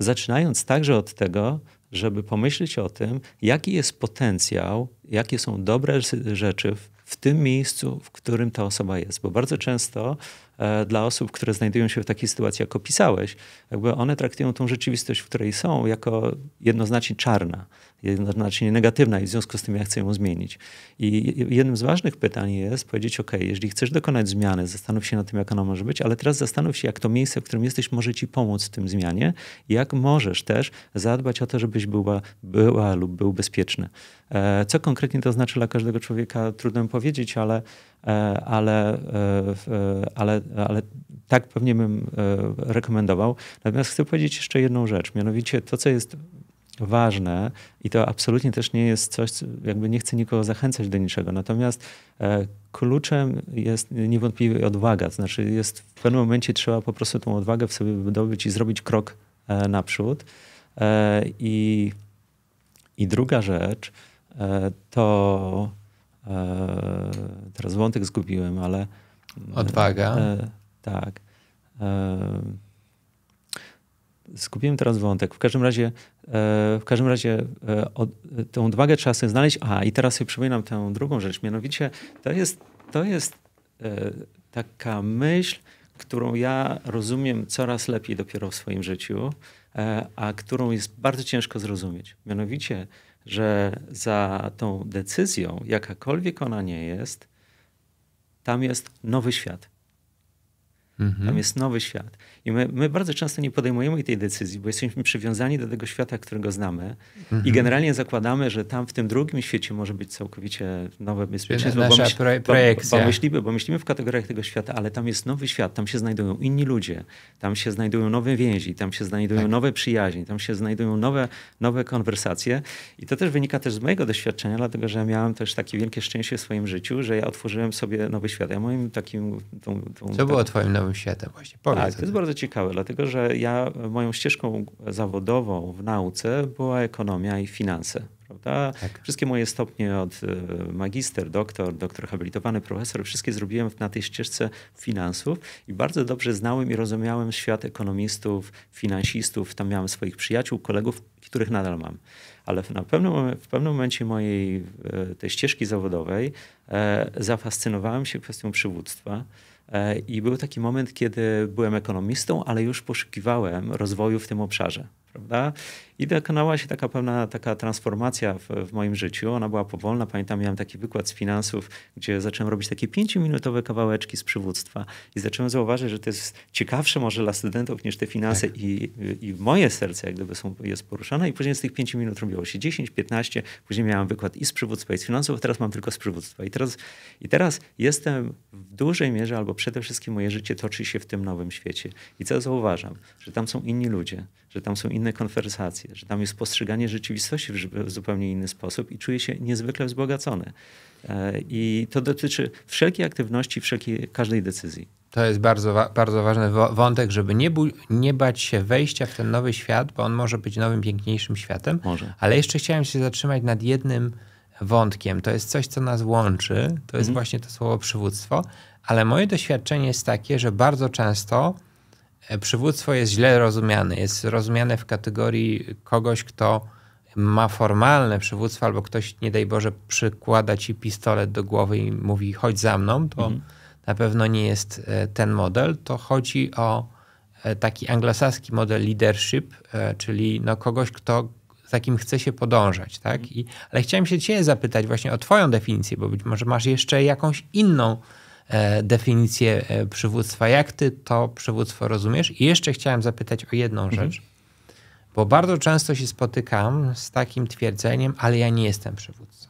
zaczynając także od tego, żeby pomyśleć o tym, jaki jest potencjał, jakie są dobre rzeczy w, w tym miejscu, w którym ta osoba jest. Bo bardzo często E, dla osób, które znajdują się w takiej sytuacji, jak opisałeś, jakby one traktują tą rzeczywistość, w której są, jako jednoznacznie czarna, jednoznacznie negatywna i w związku z tym ja chcę ją zmienić. I jednym z ważnych pytań jest powiedzieć, ok, jeżeli chcesz dokonać zmiany, zastanów się na tym, jak ona może być, ale teraz zastanów się, jak to miejsce, w którym jesteś, może ci pomóc w tym zmianie, jak możesz też zadbać o to, żebyś była, była lub był bezpieczny. E, co konkretnie to znaczy dla każdego człowieka, trudno mi powiedzieć, ale, e, ale, e, ale, ale tak pewnie bym rekomendował. Natomiast chcę powiedzieć jeszcze jedną rzecz, mianowicie to, co jest ważne i to absolutnie też nie jest coś, jakby nie chcę nikogo zachęcać do niczego. Natomiast kluczem jest niewątpliwie odwaga. To znaczy jest w pewnym momencie trzeba po prostu tą odwagę w sobie wydobyć i zrobić krok naprzód. I, i druga rzecz, E, to e, teraz wątek zgubiłem, ale. E, Odwaga. Tak. Zgubiłem teraz wątek. W każdym razie, w każdym razie tą odwagę trzeba sobie znaleźć. A i teraz sobie przypominam tę drugą rzecz. Mianowicie to jest, to jest taka myśl, którą ja rozumiem coraz lepiej dopiero w swoim życiu, a którą jest bardzo ciężko zrozumieć. Mianowicie że za tą decyzją, jakakolwiek ona nie jest, tam jest nowy świat. Mhm. Tam jest nowy świat. I my, my, bardzo często nie podejmujemy tej decyzji, bo jesteśmy przywiązani do tego świata, którego znamy mhm. i generalnie zakładamy, że tam w tym drugim świecie może być całkowicie nowe bezpieczeństwo, Nasza bo, myśl, projekcja. Bo, bo, myślimy, bo myślimy w kategoriach tego świata, ale tam jest nowy świat, tam się znajdują inni ludzie, tam się znajdują nowe więzi, tam się znajdują tak. nowe przyjaźnie, tam się znajdują nowe, nowe konwersacje i to też wynika też z mojego doświadczenia, dlatego że miałem też takie wielkie szczęście w swoim życiu, że ja otworzyłem sobie nowy świat. Ja moim takim... Tą, tą, Co było tak- twoim nowym światem właśnie? Powiedz. Tak, to jest bardzo bardzo ciekawe, dlatego że ja moją ścieżką zawodową w nauce była ekonomia i finanse. Prawda? Tak. Wszystkie moje stopnie od y, magister, doktor, doktor habilitowany, profesor, wszystkie zrobiłem na tej ścieżce finansów i bardzo dobrze znałem i rozumiałem świat ekonomistów, finansistów. Tam miałem swoich przyjaciół, kolegów, których nadal mam ale na pewnym, w pewnym momencie mojej y, tej ścieżki zawodowej e, zafascynowałem się kwestią przywództwa. E, I był taki moment, kiedy byłem ekonomistą, ale już poszukiwałem rozwoju w tym obszarze prawda? I dokonała się taka pewna taka transformacja w, w, moim życiu. Ona była powolna. Pamiętam, miałem taki wykład z finansów, gdzie zacząłem robić takie pięciominutowe kawałeczki z przywództwa i zacząłem zauważyć, że to jest ciekawsze może dla studentów niż te finanse tak. i, i moje serce jak gdyby są, jest poruszane i później z tych pięciu minut robiło się 10, 15, później miałem wykład i z przywództwa i z finansów, teraz mam tylko z przywództwa. I teraz, I teraz jestem w dużej mierze, albo przede wszystkim moje życie toczy się w tym nowym świecie. I co zauważam? Że tam są inni ludzie, że tam są inne konwersacje, że tam jest postrzeganie rzeczywistości w zupełnie inny sposób i czuję się niezwykle wzbogacony. E, I to dotyczy wszelkiej aktywności, wszelkiej, każdej decyzji. To jest bardzo, bardzo ważny wątek, żeby nie, nie bać się wejścia w ten nowy świat, bo on może być nowym, piękniejszym światem. Może. Ale jeszcze chciałem się zatrzymać nad jednym wątkiem. To jest coś, co nas łączy. To jest mhm. właśnie to słowo przywództwo. Ale moje doświadczenie jest takie, że bardzo często E, przywództwo jest źle rozumiane. Jest rozumiane w kategorii kogoś, kto ma formalne przywództwo, albo ktoś, nie daj Boże, przykłada ci pistolet do głowy i mówi chodź za mną, to mhm. na pewno nie jest e, ten model. To chodzi o e, taki anglosaski model leadership, czyli no kogoś, kto za kim chce się podążać. Tak? Mhm. I, ale chciałem się cię zapytać właśnie o twoją definicję, bo być może masz jeszcze jakąś inną E, definicję e, przywództwa. Jak ty to przywództwo rozumiesz? I jeszcze chciałem zapytać o jedną mhm. rzecz, bo bardzo często się spotykam z takim twierdzeniem, ale ja nie jestem przywódcą.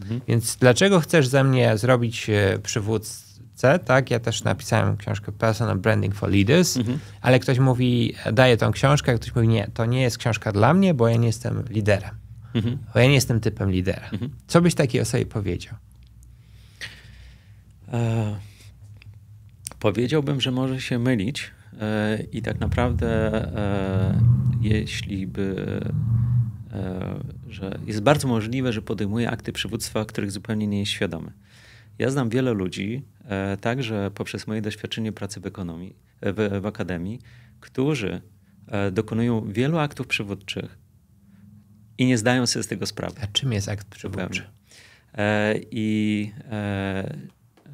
Mhm. Więc dlaczego chcesz ze mnie zrobić e, przywódcę? Tak, ja też napisałem książkę Personal Branding for Leaders, mhm. ale ktoś mówi, daje tą książkę, a ktoś mówi, nie, to nie jest książka dla mnie, bo ja nie jestem liderem. Mhm. Bo ja nie jestem typem lidera. Mhm. Co byś takiej osobie powiedział? E, powiedziałbym, że może się mylić e, i tak naprawdę e, jeśli by że jest bardzo możliwe, że podejmuje akty przywództwa, których zupełnie nie jest świadomy. Ja znam wiele ludzi, także poprzez moje doświadczenie pracy w ekonomii, w, w akademii, którzy dokonują wielu aktów przywódczych i nie zdają sobie z tego sprawy. A czym jest akt przywódczy? I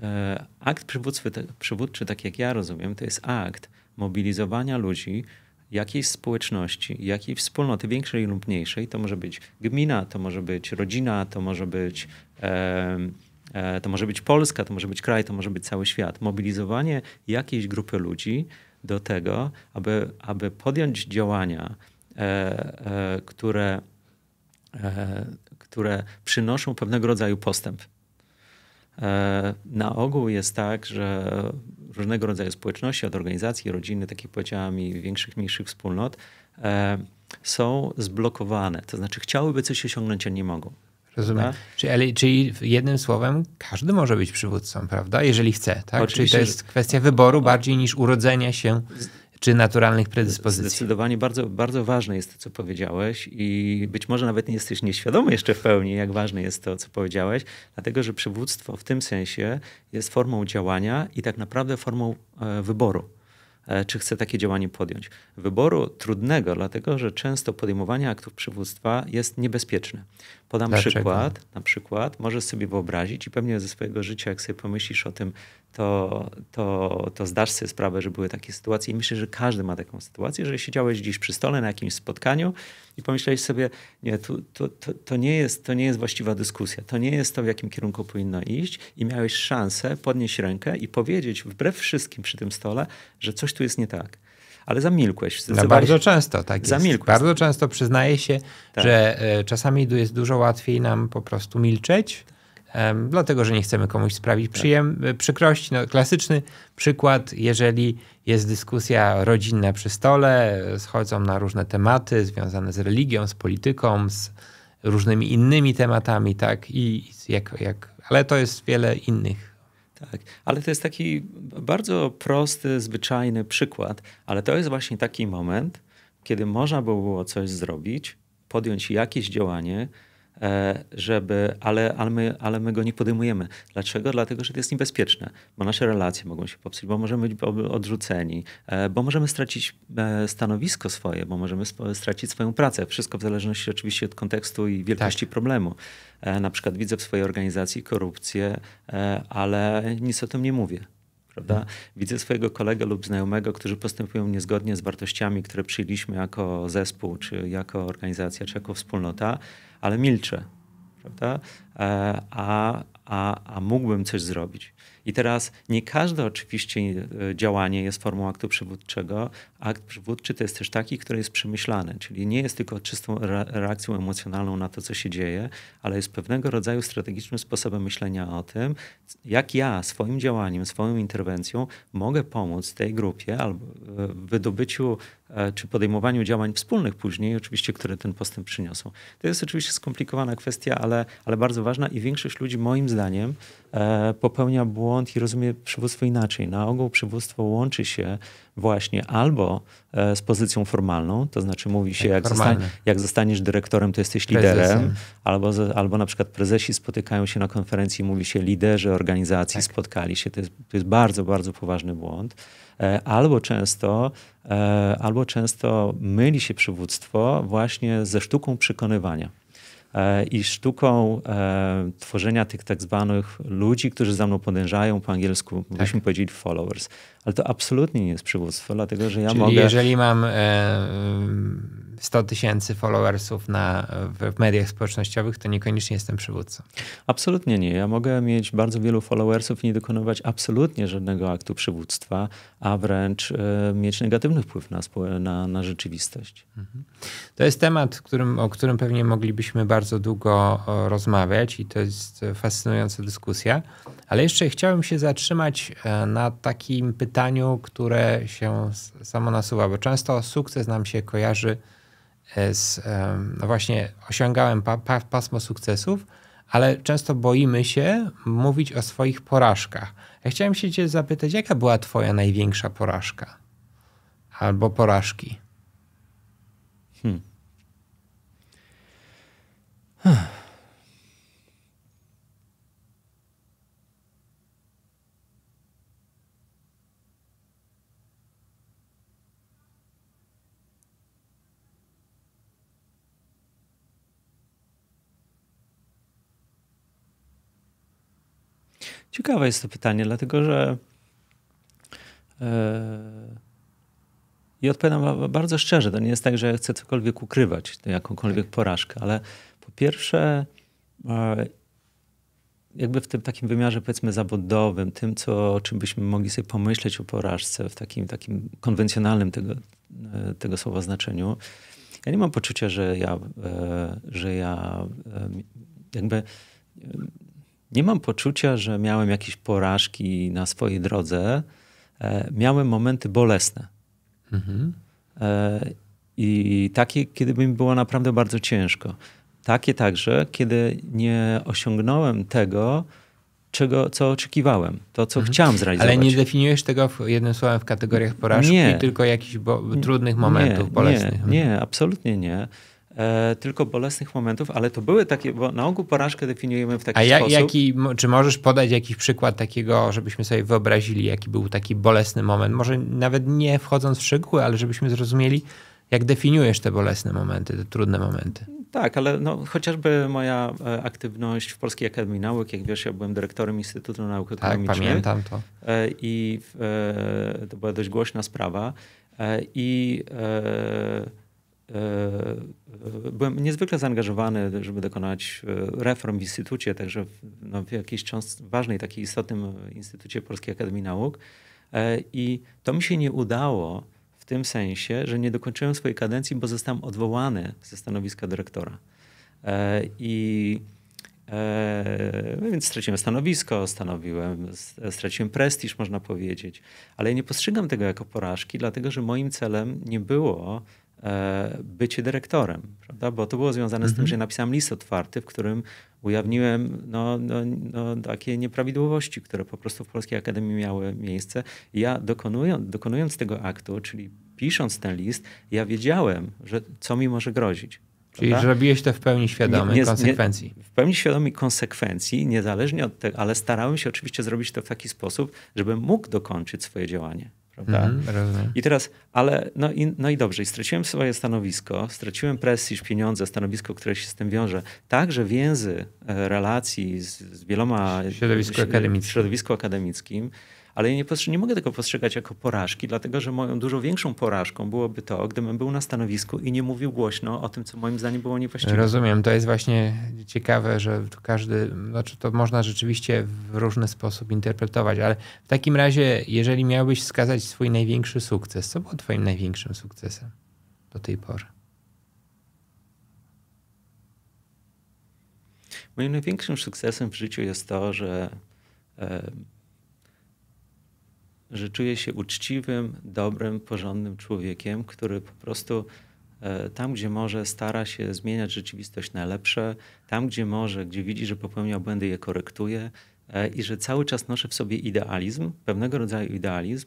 E, akt przywódczy, przywódczy, tak jak ja rozumiem, to jest akt mobilizowania ludzi, jakiejś społeczności, jakiej wspólnoty, większej lub mniejszej. To może być gmina, to może być rodzina, to może być, e, e, to może być Polska, to może być kraj, to może być cały świat. Mobilizowanie jakiejś grupy ludzi do tego, aby, aby podjąć działania, e, e które, e, które przynoszą pewnego rodzaju postęp. E, na ogół jest tak, że różnego rodzaju społeczności, od organizacji, rodziny, takich płciami, i większych, mniejszych wspólnot, e, są zblokowane. To znaczy chciałyby coś osiągnąć, a nie mogą. Rozumiem. Czyli, tak? czyli jednym słowem, każdy może być przywódcą, prawda? Jeżeli chce, tak? Oczywiście, czyli to jest kwestia wyboru bardziej niż urodzenia się czy naturalnych predyspozycji. Zdecydowanie bardzo, bardzo ważne jest to, co powiedziałeś i być może nawet nie jesteś nieświadomy jeszcze w pełni, jak ważne jest to, co powiedziałeś, dlatego że przywództwo w tym sensie jest formą działania i tak naprawdę formą e, wyboru e, czy chce takie działanie podjąć. Wyboru trudnego, dlatego że często podejmowanie aktów przywództwa jest niebezpieczne. Podam Dlaczego? przykład. Na przykład możesz sobie wyobrazić i pewnie ze swojego życia, jak sobie pomyślisz o tym, to, to, to zdasz sobie sprawę, że były takie sytuacje. I myślę, że każdy ma taką sytuację, że siedziałeś gdzieś przy stole na jakimś spotkaniu i pomyślałeś sobie, nie, to, to, to, to, nie jest, to nie jest właściwa dyskusja, to nie jest to, w jakim kierunku powinno iść i miałeś szansę podnieść rękę i powiedzieć wbrew wszystkim przy tym stole, że coś tu jest nie tak ale zamilkłeś. No bardzo często tak jest. Zamilkłeś. Bardzo często przyznaję się, tak. że e, czasami jest dużo łatwiej nam po prostu milczeć, tak dlatego że nie chcemy komuś sprawić przyjem, e, przykrości. No, klasyczny przykład, jeżeli jest dyskusja rodzinna przy stole, schodzą na różne tematy związane z religią, z polityką, z różnymi innymi tematami, tak? I jak, jak, ale to jest wiele innych tak, ale to jest taki bardzo prosty, zwyczajny przykład, ale to jest właśnie taki moment, kiedy można było coś zrobić, podjąć jakieś działanie, E, żeby, ale, ale, my, ale my go nie podejmujemy. Dlaczego? Dlatego, że to jest niebezpieczne, bo nasze relacje mogą się popsuć, bo możemy być odrzuceni, e, bo możemy stracić e, stanowisko swoje, bo możemy stracić swoją pracę. Wszystko w zależności oczywiście od kontekstu i wielkości tak. problemu. Na przykład widzę w swojej organizacji korupcję, ale nic o tym nie mówię. Prawda? Mhm. Widzę swojego kolegę lub znajomego, którzy postępują niezgodnie z wartościami, które przyjęliśmy jako zespół, czy jako organizacja, czy jako wspólnota ale milczę, prawda? E, a, a, a mógłbym coś zrobić. I teraz nie każde oczywiście e, działanie jest formą aktu przywódczego. Akt przywódczy to jest też taki, który jest przemyślany, czyli nie jest tylko czystą reakcją emocjonalną na to, co się dzieje, ale jest pewnego rodzaju strategicznym sposobem myślenia o tym, jak ja swoim działaniem, swoją interwencją mogę pomóc tej grupie albo e, w wydobyciu e, czy podejmowaniu działań wspólnych później, oczywiście, które ten postęp przyniosą. To jest oczywiście skomplikowana kwestia, ale, ale bardzo ważna i większość ludzi moim zdaniem E, popełnia błąd i rozumie przywództwo inaczej. Na ogół przywództwo łączy się właśnie albo e, z pozycją formalną, to znaczy mówi się, tak, jak, jak zostaniesz dyrektorem, to jesteś liderem, albo, albo na przykład prezesi spotykają się na konferencji mówi się, liderzy organizacji tak. spotkali się. To jest, to jest bardzo, bardzo poważny błąd. E, albo często, albo często myli się przywództwo właśnie ze sztuką przekonywania. E, I sztuką e, tworzenia tych tak zwanych ludzi, którzy za mną podążają, po angielsku tak. byśmy powiedzieli followers. Ale to absolutnie nie jest przywództwo, dlatego że ja Czyli mogę... jeżeli mam e, 100 tysięcy followersów na, w mediach społecznościowych, to niekoniecznie jestem przywódcą. Absolutnie nie. Ja mogę mieć bardzo wielu followersów i nie dokonywać absolutnie żadnego aktu przywództwa, a wręcz y, mieć negatywny wpływ na, na, na rzeczywistość. Mhm. To jest temat, którym, o którym pewnie moglibyśmy bardzo długo rozmawiać i to jest fascynująca dyskusja, ale jeszcze chciałbym się zatrzymać e, na takim pytaniu, które się samo nasuwa, bo często sukces nam się kojarzy z, no właśnie osiągałem pa, pa, pasmo sukcesów, ale często boimy się mówić o swoich porażkach. Ja chciałem się cię zapytać, jaka była twoja największa porażka? Albo porażki? Hmm. Ciekawe jest to pytanie, dlatego że yy, e, i odpowiadam bardzo szczerze. To nie jest tak, że ja chcę cokolwiek ukrywać, jakąkolwiek tak. porażkę, ale po pierwsze, e, jakby w tym takim wymiarze powiedzmy zawodowym, tym, co, o czym byśmy mogli sobie pomyśleć o porażce w takim, takim konwencjonalnym tego, e, tego słowa znaczeniu, ja nie mam poczucia, że ja, że ja jakby nie mam poczucia, że miałem jakieś porażki na swojej drodze. E, miałem momenty bolesne. Mhm. E, I takie, kiedy mi było naprawdę bardzo ciężko. Takie także, kiedy nie osiągnąłem tego, czego, co oczekiwałem, to, co mhm. chciałem zrealizować. Ale nie definiujesz tego w, jednym słowem w kategoriach porażki, nie. tylko jakichś bo, trudnych momentów, nie, bolesnych. Nie, nie, absolutnie nie. E, tylko bolesnych momentów, ale to były takie, bo na ogół porażkę definiujemy w taki A ja, sposób. Jaki, czy możesz podać jakiś przykład takiego, żebyśmy sobie wyobrazili, jaki był taki bolesny moment? Może nawet nie wchodząc w szczegóły, ale żebyśmy zrozumieli, jak definiujesz te bolesne momenty, te trudne momenty? Tak, ale no, chociażby moja e, aktywność w Polskiej Akademii Nauk, jak wiesz, ja byłem dyrektorem Instytutu Nauk tak, Ekonomicznych. Tak, pamiętam to. E, I to była dość głośna sprawa. I E, e, byłem niezwykle zaangażowany, żeby dokonać e, reform w instytucie, także w, no, w jakiejś ważnej, takiej istotnym instytucie Polskiej Akademii Nauk. I to mi się nie udało w tym sensie, że nie dokończyłem swojej kadencji, bo zostałem odwołany ze stanowiska dyrektora. I no więc straciłem stanowisko, stanowiłem, straciłem prestiż, można powiedzieć. Ale nie postrzegam tego jako porażki, dlatego że moim celem nie było E, bycie dyrektorem, prawda? bo to było związane mhm. z tym, mhm. że napisałem list otwarty, w którym ujawniłem no, no, no, takie nieprawidłowości, które po prostu w Polskiej Akademii miały miejsce. Ja dokonując, dokonując tego aktu, czyli pisząc ten list, ja wiedziałem, że co mi może grozić. Czyli zrobiłeś to w pełni świadomej nie, nie, konsekwencji. Nie, w pełni świadomej konsekwencji, niezależnie od tego, ale starałem się oczywiście zrobić to w taki sposób, żebym mógł dokończyć swoje działanie prawda? Mhm, I teraz, ale, no i, no i dobrze, i straciłem swoje stanowisko, straciłem prestiż, pieniądze, stanowisko, które się z tym wiąże. Także więzy e, relacji z, z wieloma... Środowisku e, akademickim. Środowisku akademickim ale ja nie, nie mogę tego postrzegać jako porażki, dlatego że moją dużo większą porażką byłoby to, gdybym był na stanowisku i nie mówił głośno o tym, co moim zdaniem było niewłaściwe. Rozumiem, to jest właśnie ciekawe, że to każdy, znaczy to można rzeczywiście w różny sposób interpretować, ale w takim razie, jeżeli miałbyś wskazać swój największy sukces, co było twoim największym sukcesem do tej pory? Moim największym sukcesem w życiu jest to, że że czuję się uczciwym, dobrym, porządnym człowiekiem, który po prostu e, tam, gdzie może, stara się zmieniać rzeczywistość na lepsze, tam, gdzie może, gdzie widzi, że popełniał błędy, je korektuje e, i że cały czas noszę w sobie idealizm, pewnego rodzaju idealizm,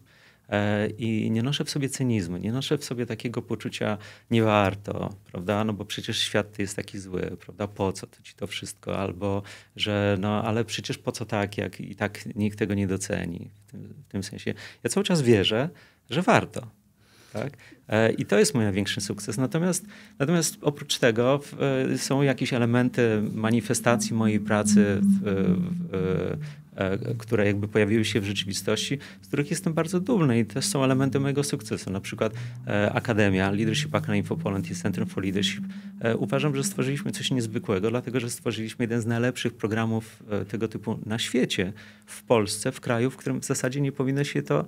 E, i nie noszę w sobie cynizmu, nie noszę w sobie takiego poczucia nie warto, prawda? No bo przecież świat jest taki zły, prawda? Po co to ci to wszystko? Albo, że no ale przecież po co tak, jak i tak nikt tego nie doceni. W tym, w tym sensie ja cały czas wierzę, że warto. Tak? E, I to jest mój największy sukces. Natomiast, natomiast oprócz tego e, są jakieś elementy manifestacji mojej pracy w, w, E, które jakby pojawiły się w rzeczywistości, z których jestem bardzo dumny i też są elementy mojego sukcesu. Na przykład e, Akademia Leadership Academy for Poland i Centrum for Leadership. E, uważam, że stworzyliśmy coś niezwykłego, dlatego że stworzyliśmy jeden z najlepszych programów tego typu na świecie, w Polsce, w kraju, w którym w zasadzie nie powinno się to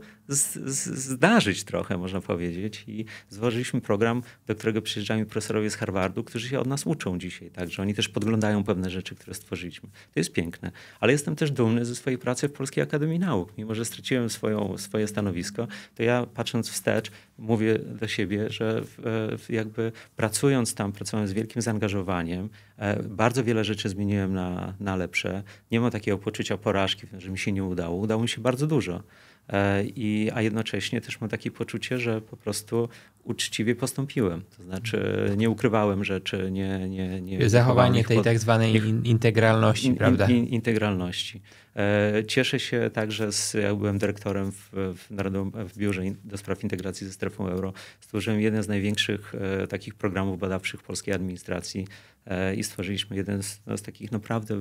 zdarzyć trochę, można powiedzieć. I stworzyliśmy program, do którego przyjeżdżają profesorowie z Harvardu, którzy się od nas uczą dzisiaj, także oni też podglądają pewne rzeczy, które stworzyliśmy. To jest piękne, ale jestem też dumny ze swojej pracy w Polskiej Akademii Nauk. Mimo, że straciłem swoją, swoje stanowisko, to ja patrząc wstecz mówię do siebie, że e, jakby pracując tam, pracowałem z wielkim zaangażowaniem, e, bardzo wiele rzeczy zmieniłem na, na lepsze. Nie mam takiego poczucia porażki, że mi się nie udało. Udało mi się bardzo dużo. E, I, a jednocześnie też mam takie poczucie, że po prostu uczciwie postąpiłem. To znaczy nie ukrywałem rzeczy, nie... nie, nie Zachowanie tej pod... tak zwanej integralności, in, prawda? In, integralności. E, cieszę się także, z, ja byłem dyrektorem w, w, Narodowym, w Biurze do Spraw Integracji ze Strefą Euro. Stworzyłem jeden z największych e, takich programów badawczych polskiej administracji i stworzyliśmy jeden z, no, z takich naprawdę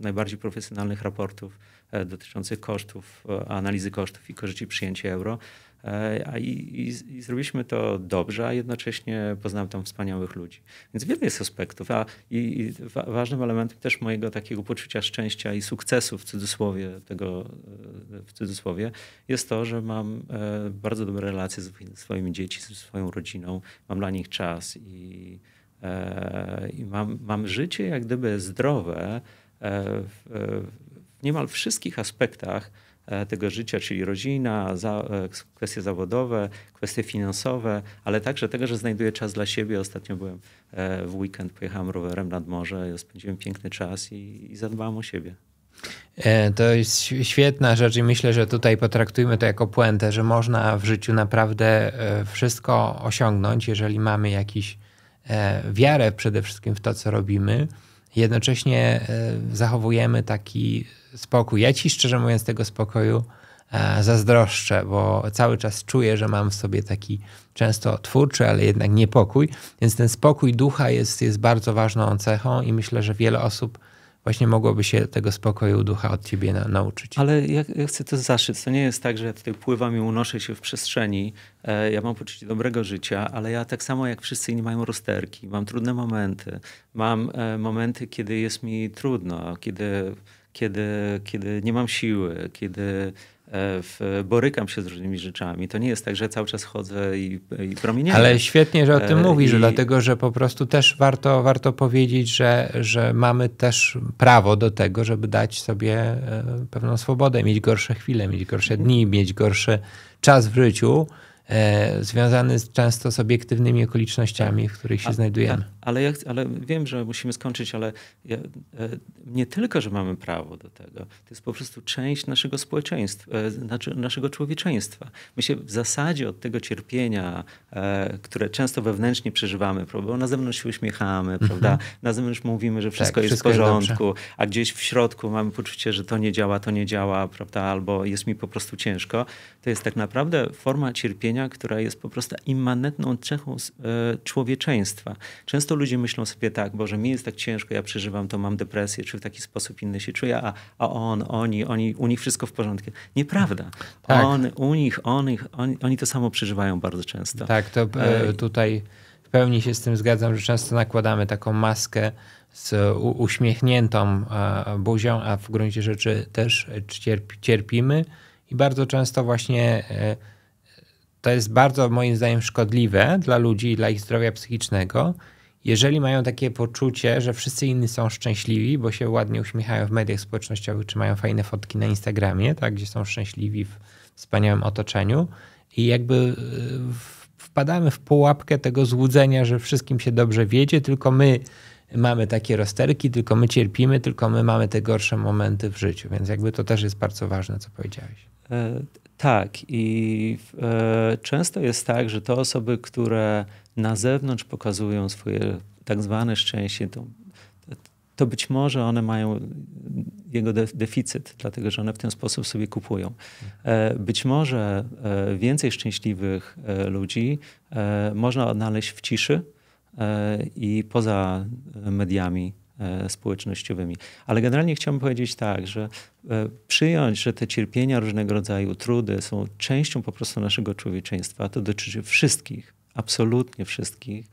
najbardziej profesjonalnych raportów E, dotyczących kosztów, e, analizy kosztów i korzyści przyjęcia euro. E, a i, i, i, zrobiliśmy to dobrze, a jednocześnie poznałem tam wspaniałych ludzi. Więc wiele jest aspektów. A i, i wa ważnym elementem też mojego takiego poczucia szczęścia i sukcesu w cudzysłowie tego w cudzysłowie jest to, że mam bardzo dobre relacje ze swoimi dziećmi, ze swoją rodziną, mam dla nich czas i, e, mam, mam życie jak gdyby zdrowe. E, w, niemal wszystkich aspektach e, tego życia, czyli rodzina, za, e, kwestie zawodowe, kwestie finansowe, ale także tego, że znajduję czas dla siebie. Ostatnio byłem e, w weekend, pojechałem rowerem nad morze, spędziłem piękny czas i, i zadbałem o siebie. To jest świetna rzecz i myślę, że tutaj potraktujmy to jako puentę, że można w życiu naprawdę wszystko osiągnąć, jeżeli mamy jakiś wiarę przede wszystkim w to, co robimy jednocześnie e, zachowujemy taki spokój. Ja ci szczerze mówiąc tego spokoju e, zazdroszczę, bo cały czas czuję, że mam w sobie taki często twórczy, ale jednak niepokój. Więc ten spokój ducha jest, jest bardzo ważną cechą i myślę, że wiele osób właśnie mogłoby się tego spokoju ducha od ciebie na, nauczyć. Ale ja, ja chcę to zaszyć. To nie jest tak, że ja tutaj pływam i unoszę się w przestrzeni. E, ja mam poczucie dobrego życia, ale ja tak samo jak wszyscy inni mają rozterki. Mam trudne momenty. Mam e, momenty, kiedy jest mi trudno, kiedy, kiedy, kiedy nie mam siły, kiedy E, w, borykam się z różnymi rzeczami. To nie jest tak, że cały czas chodzę i, i promieniuję. Ale świetnie, że o tym e, mówisz, I... dlatego że po prostu też warto, warto powiedzieć, że, że mamy też prawo do tego, żeby dać sobie e, pewną swobodę, mieć gorsze chwile, mieć gorsze dni, mieć gorszy czas w życiu. E, związany z często z obiektywnymi okolicznościami, w których się a, znajdujemy. A, tak, ale, ja, ale wiem, że musimy skończyć, ale ja, e, nie tylko, że mamy prawo do tego. To jest po prostu część naszego społeczeństwa, e, znaczy naszego człowieczeństwa. My się w zasadzie od tego cierpienia, które często wewnętrznie przeżywamy, bo na zewnątrz się uśmiechamy, mhm. prawda? Na zewnątrz mówimy, że wszystko tak, jest wszystko w porządku, jest a gdzieś w środku mamy poczucie, że to nie działa, to nie działa, prawda? Albo jest mi po prostu ciężko. To jest tak naprawdę forma cierpienia, która jest po prostu immanentną cechą e, człowieczeństwa. Często ludzie myślą sobie tak, Boże, mi jest tak ciężko, ja przeżywam to, mam depresję, czy w taki sposób inny się czuję, a, a on, oni, oni, u nich wszystko w porządku. Nieprawda. Tak. On, u nich, on, ich, on, oni to samo przeżywają bardzo często. Tak, to e... e tutaj w pełni się z tym zgadzam, że często nakładamy taką maskę z uśmiechniętą buzią, a w gruncie rzeczy też cierp cierpimy. I bardzo często właśnie e, to jest bardzo moim zdaniem szkodliwe dla ludzi i dla ich zdrowia psychicznego, jeżeli mają takie poczucie, że wszyscy inni są szczęśliwi, bo się ładnie uśmiechają w mediach społecznościowych, czy mają fajne fotki na Instagramie, tak, gdzie są szczęśliwi w wspaniałym otoczeniu i jakby y, wpadamy w pułapkę tego złudzenia, że wszystkim się dobrze wiedzie, tylko my mamy takie rozterki, tylko my cierpimy, tylko my mamy te gorsze momenty w życiu, więc jakby to też jest bardzo ważne, co powiedziałeś. E, tak, i e, często jest tak, że te osoby, które na zewnątrz pokazują swoje tak zwane szczęście, to, to być może one mają jego deficyt, dlatego że one w ten sposób sobie kupują. E, być może e, więcej szczęśliwych e, ludzi można odnaleźć w ciszy i poza mediami E, społecznościowymi. Ale generalnie chciałbym powiedzieć tak, że e, przyjąć, że te cierpienia różnego rodzaju, trudy są częścią po prostu naszego człowieczeństwa. To dotyczy wszystkich, absolutnie wszystkich.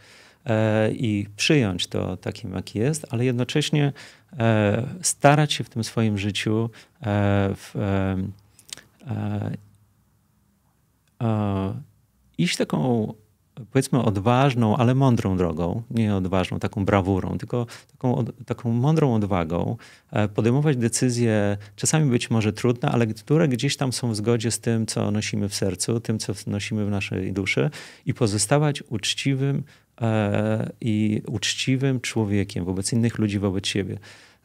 E, I przyjąć to takim, jaki jest, ale jednocześnie starać się w tym swoim życiu w, iść taką powiedzmy odważną, ale mądrą drogą, nie odważną taką brawurą, tylko taką, taką mądrą odwagą e, podejmować decyzje, czasami być może trudne, ale które gdzieś tam są w zgodzie z tym, co nosimy w sercu, tym, co nosimy w naszej duszy i pozostawać uczciwym e, i uczciwym człowiekiem wobec innych ludzi, wobec siebie.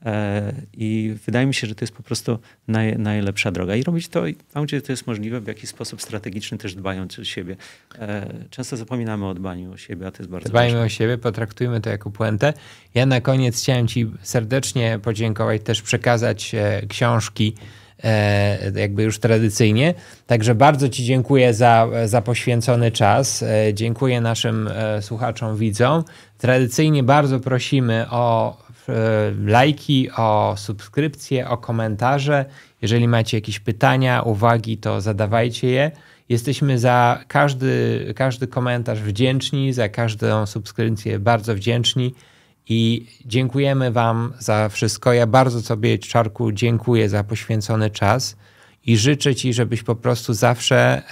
E, I wydaje mi się, że to jest po prostu naj, najlepsza droga. I robić to tam, gdzie to jest możliwe, w jakiś sposób strategiczny, też dbając o siebie. E, często zapominamy o dbaniu o siebie, a to jest bardzo Dbajmy ważne. o siebie, potraktujmy to jako puentę. Ja na koniec chciałem Ci serdecznie podziękować, też przekazać e, książki jakby już tradycyjnie. Także bardzo Ci dziękuję za, za poświęcony czas. Dziękuję naszym słuchaczom, widzom. Tradycyjnie bardzo prosimy o E, lajki, o subskrypcje, o komentarze. Jeżeli macie jakieś pytania, uwagi, to zadawajcie je. Jesteśmy za każdy, każdy komentarz wdzięczni, za każdą subskrypcję bardzo wdzięczni i dziękujemy Wam za wszystko. Ja bardzo sobie, Czarku, dziękuję za poświęcony czas i życzę Ci, żebyś po prostu zawsze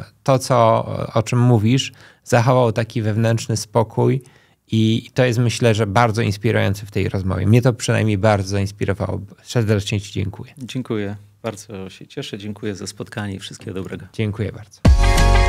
e, to, co, o czym mówisz, zachował taki wewnętrzny spokój i to jest myślę, że bardzo inspirujące w tej rozmowie. Mnie to przynajmniej bardzo zainspirowało. Serdecznie Ci dziękuję. Dziękuję. Bardzo się cieszę. Dziękuję za spotkanie i wszystkiego dobrego. Dziękuję bardzo.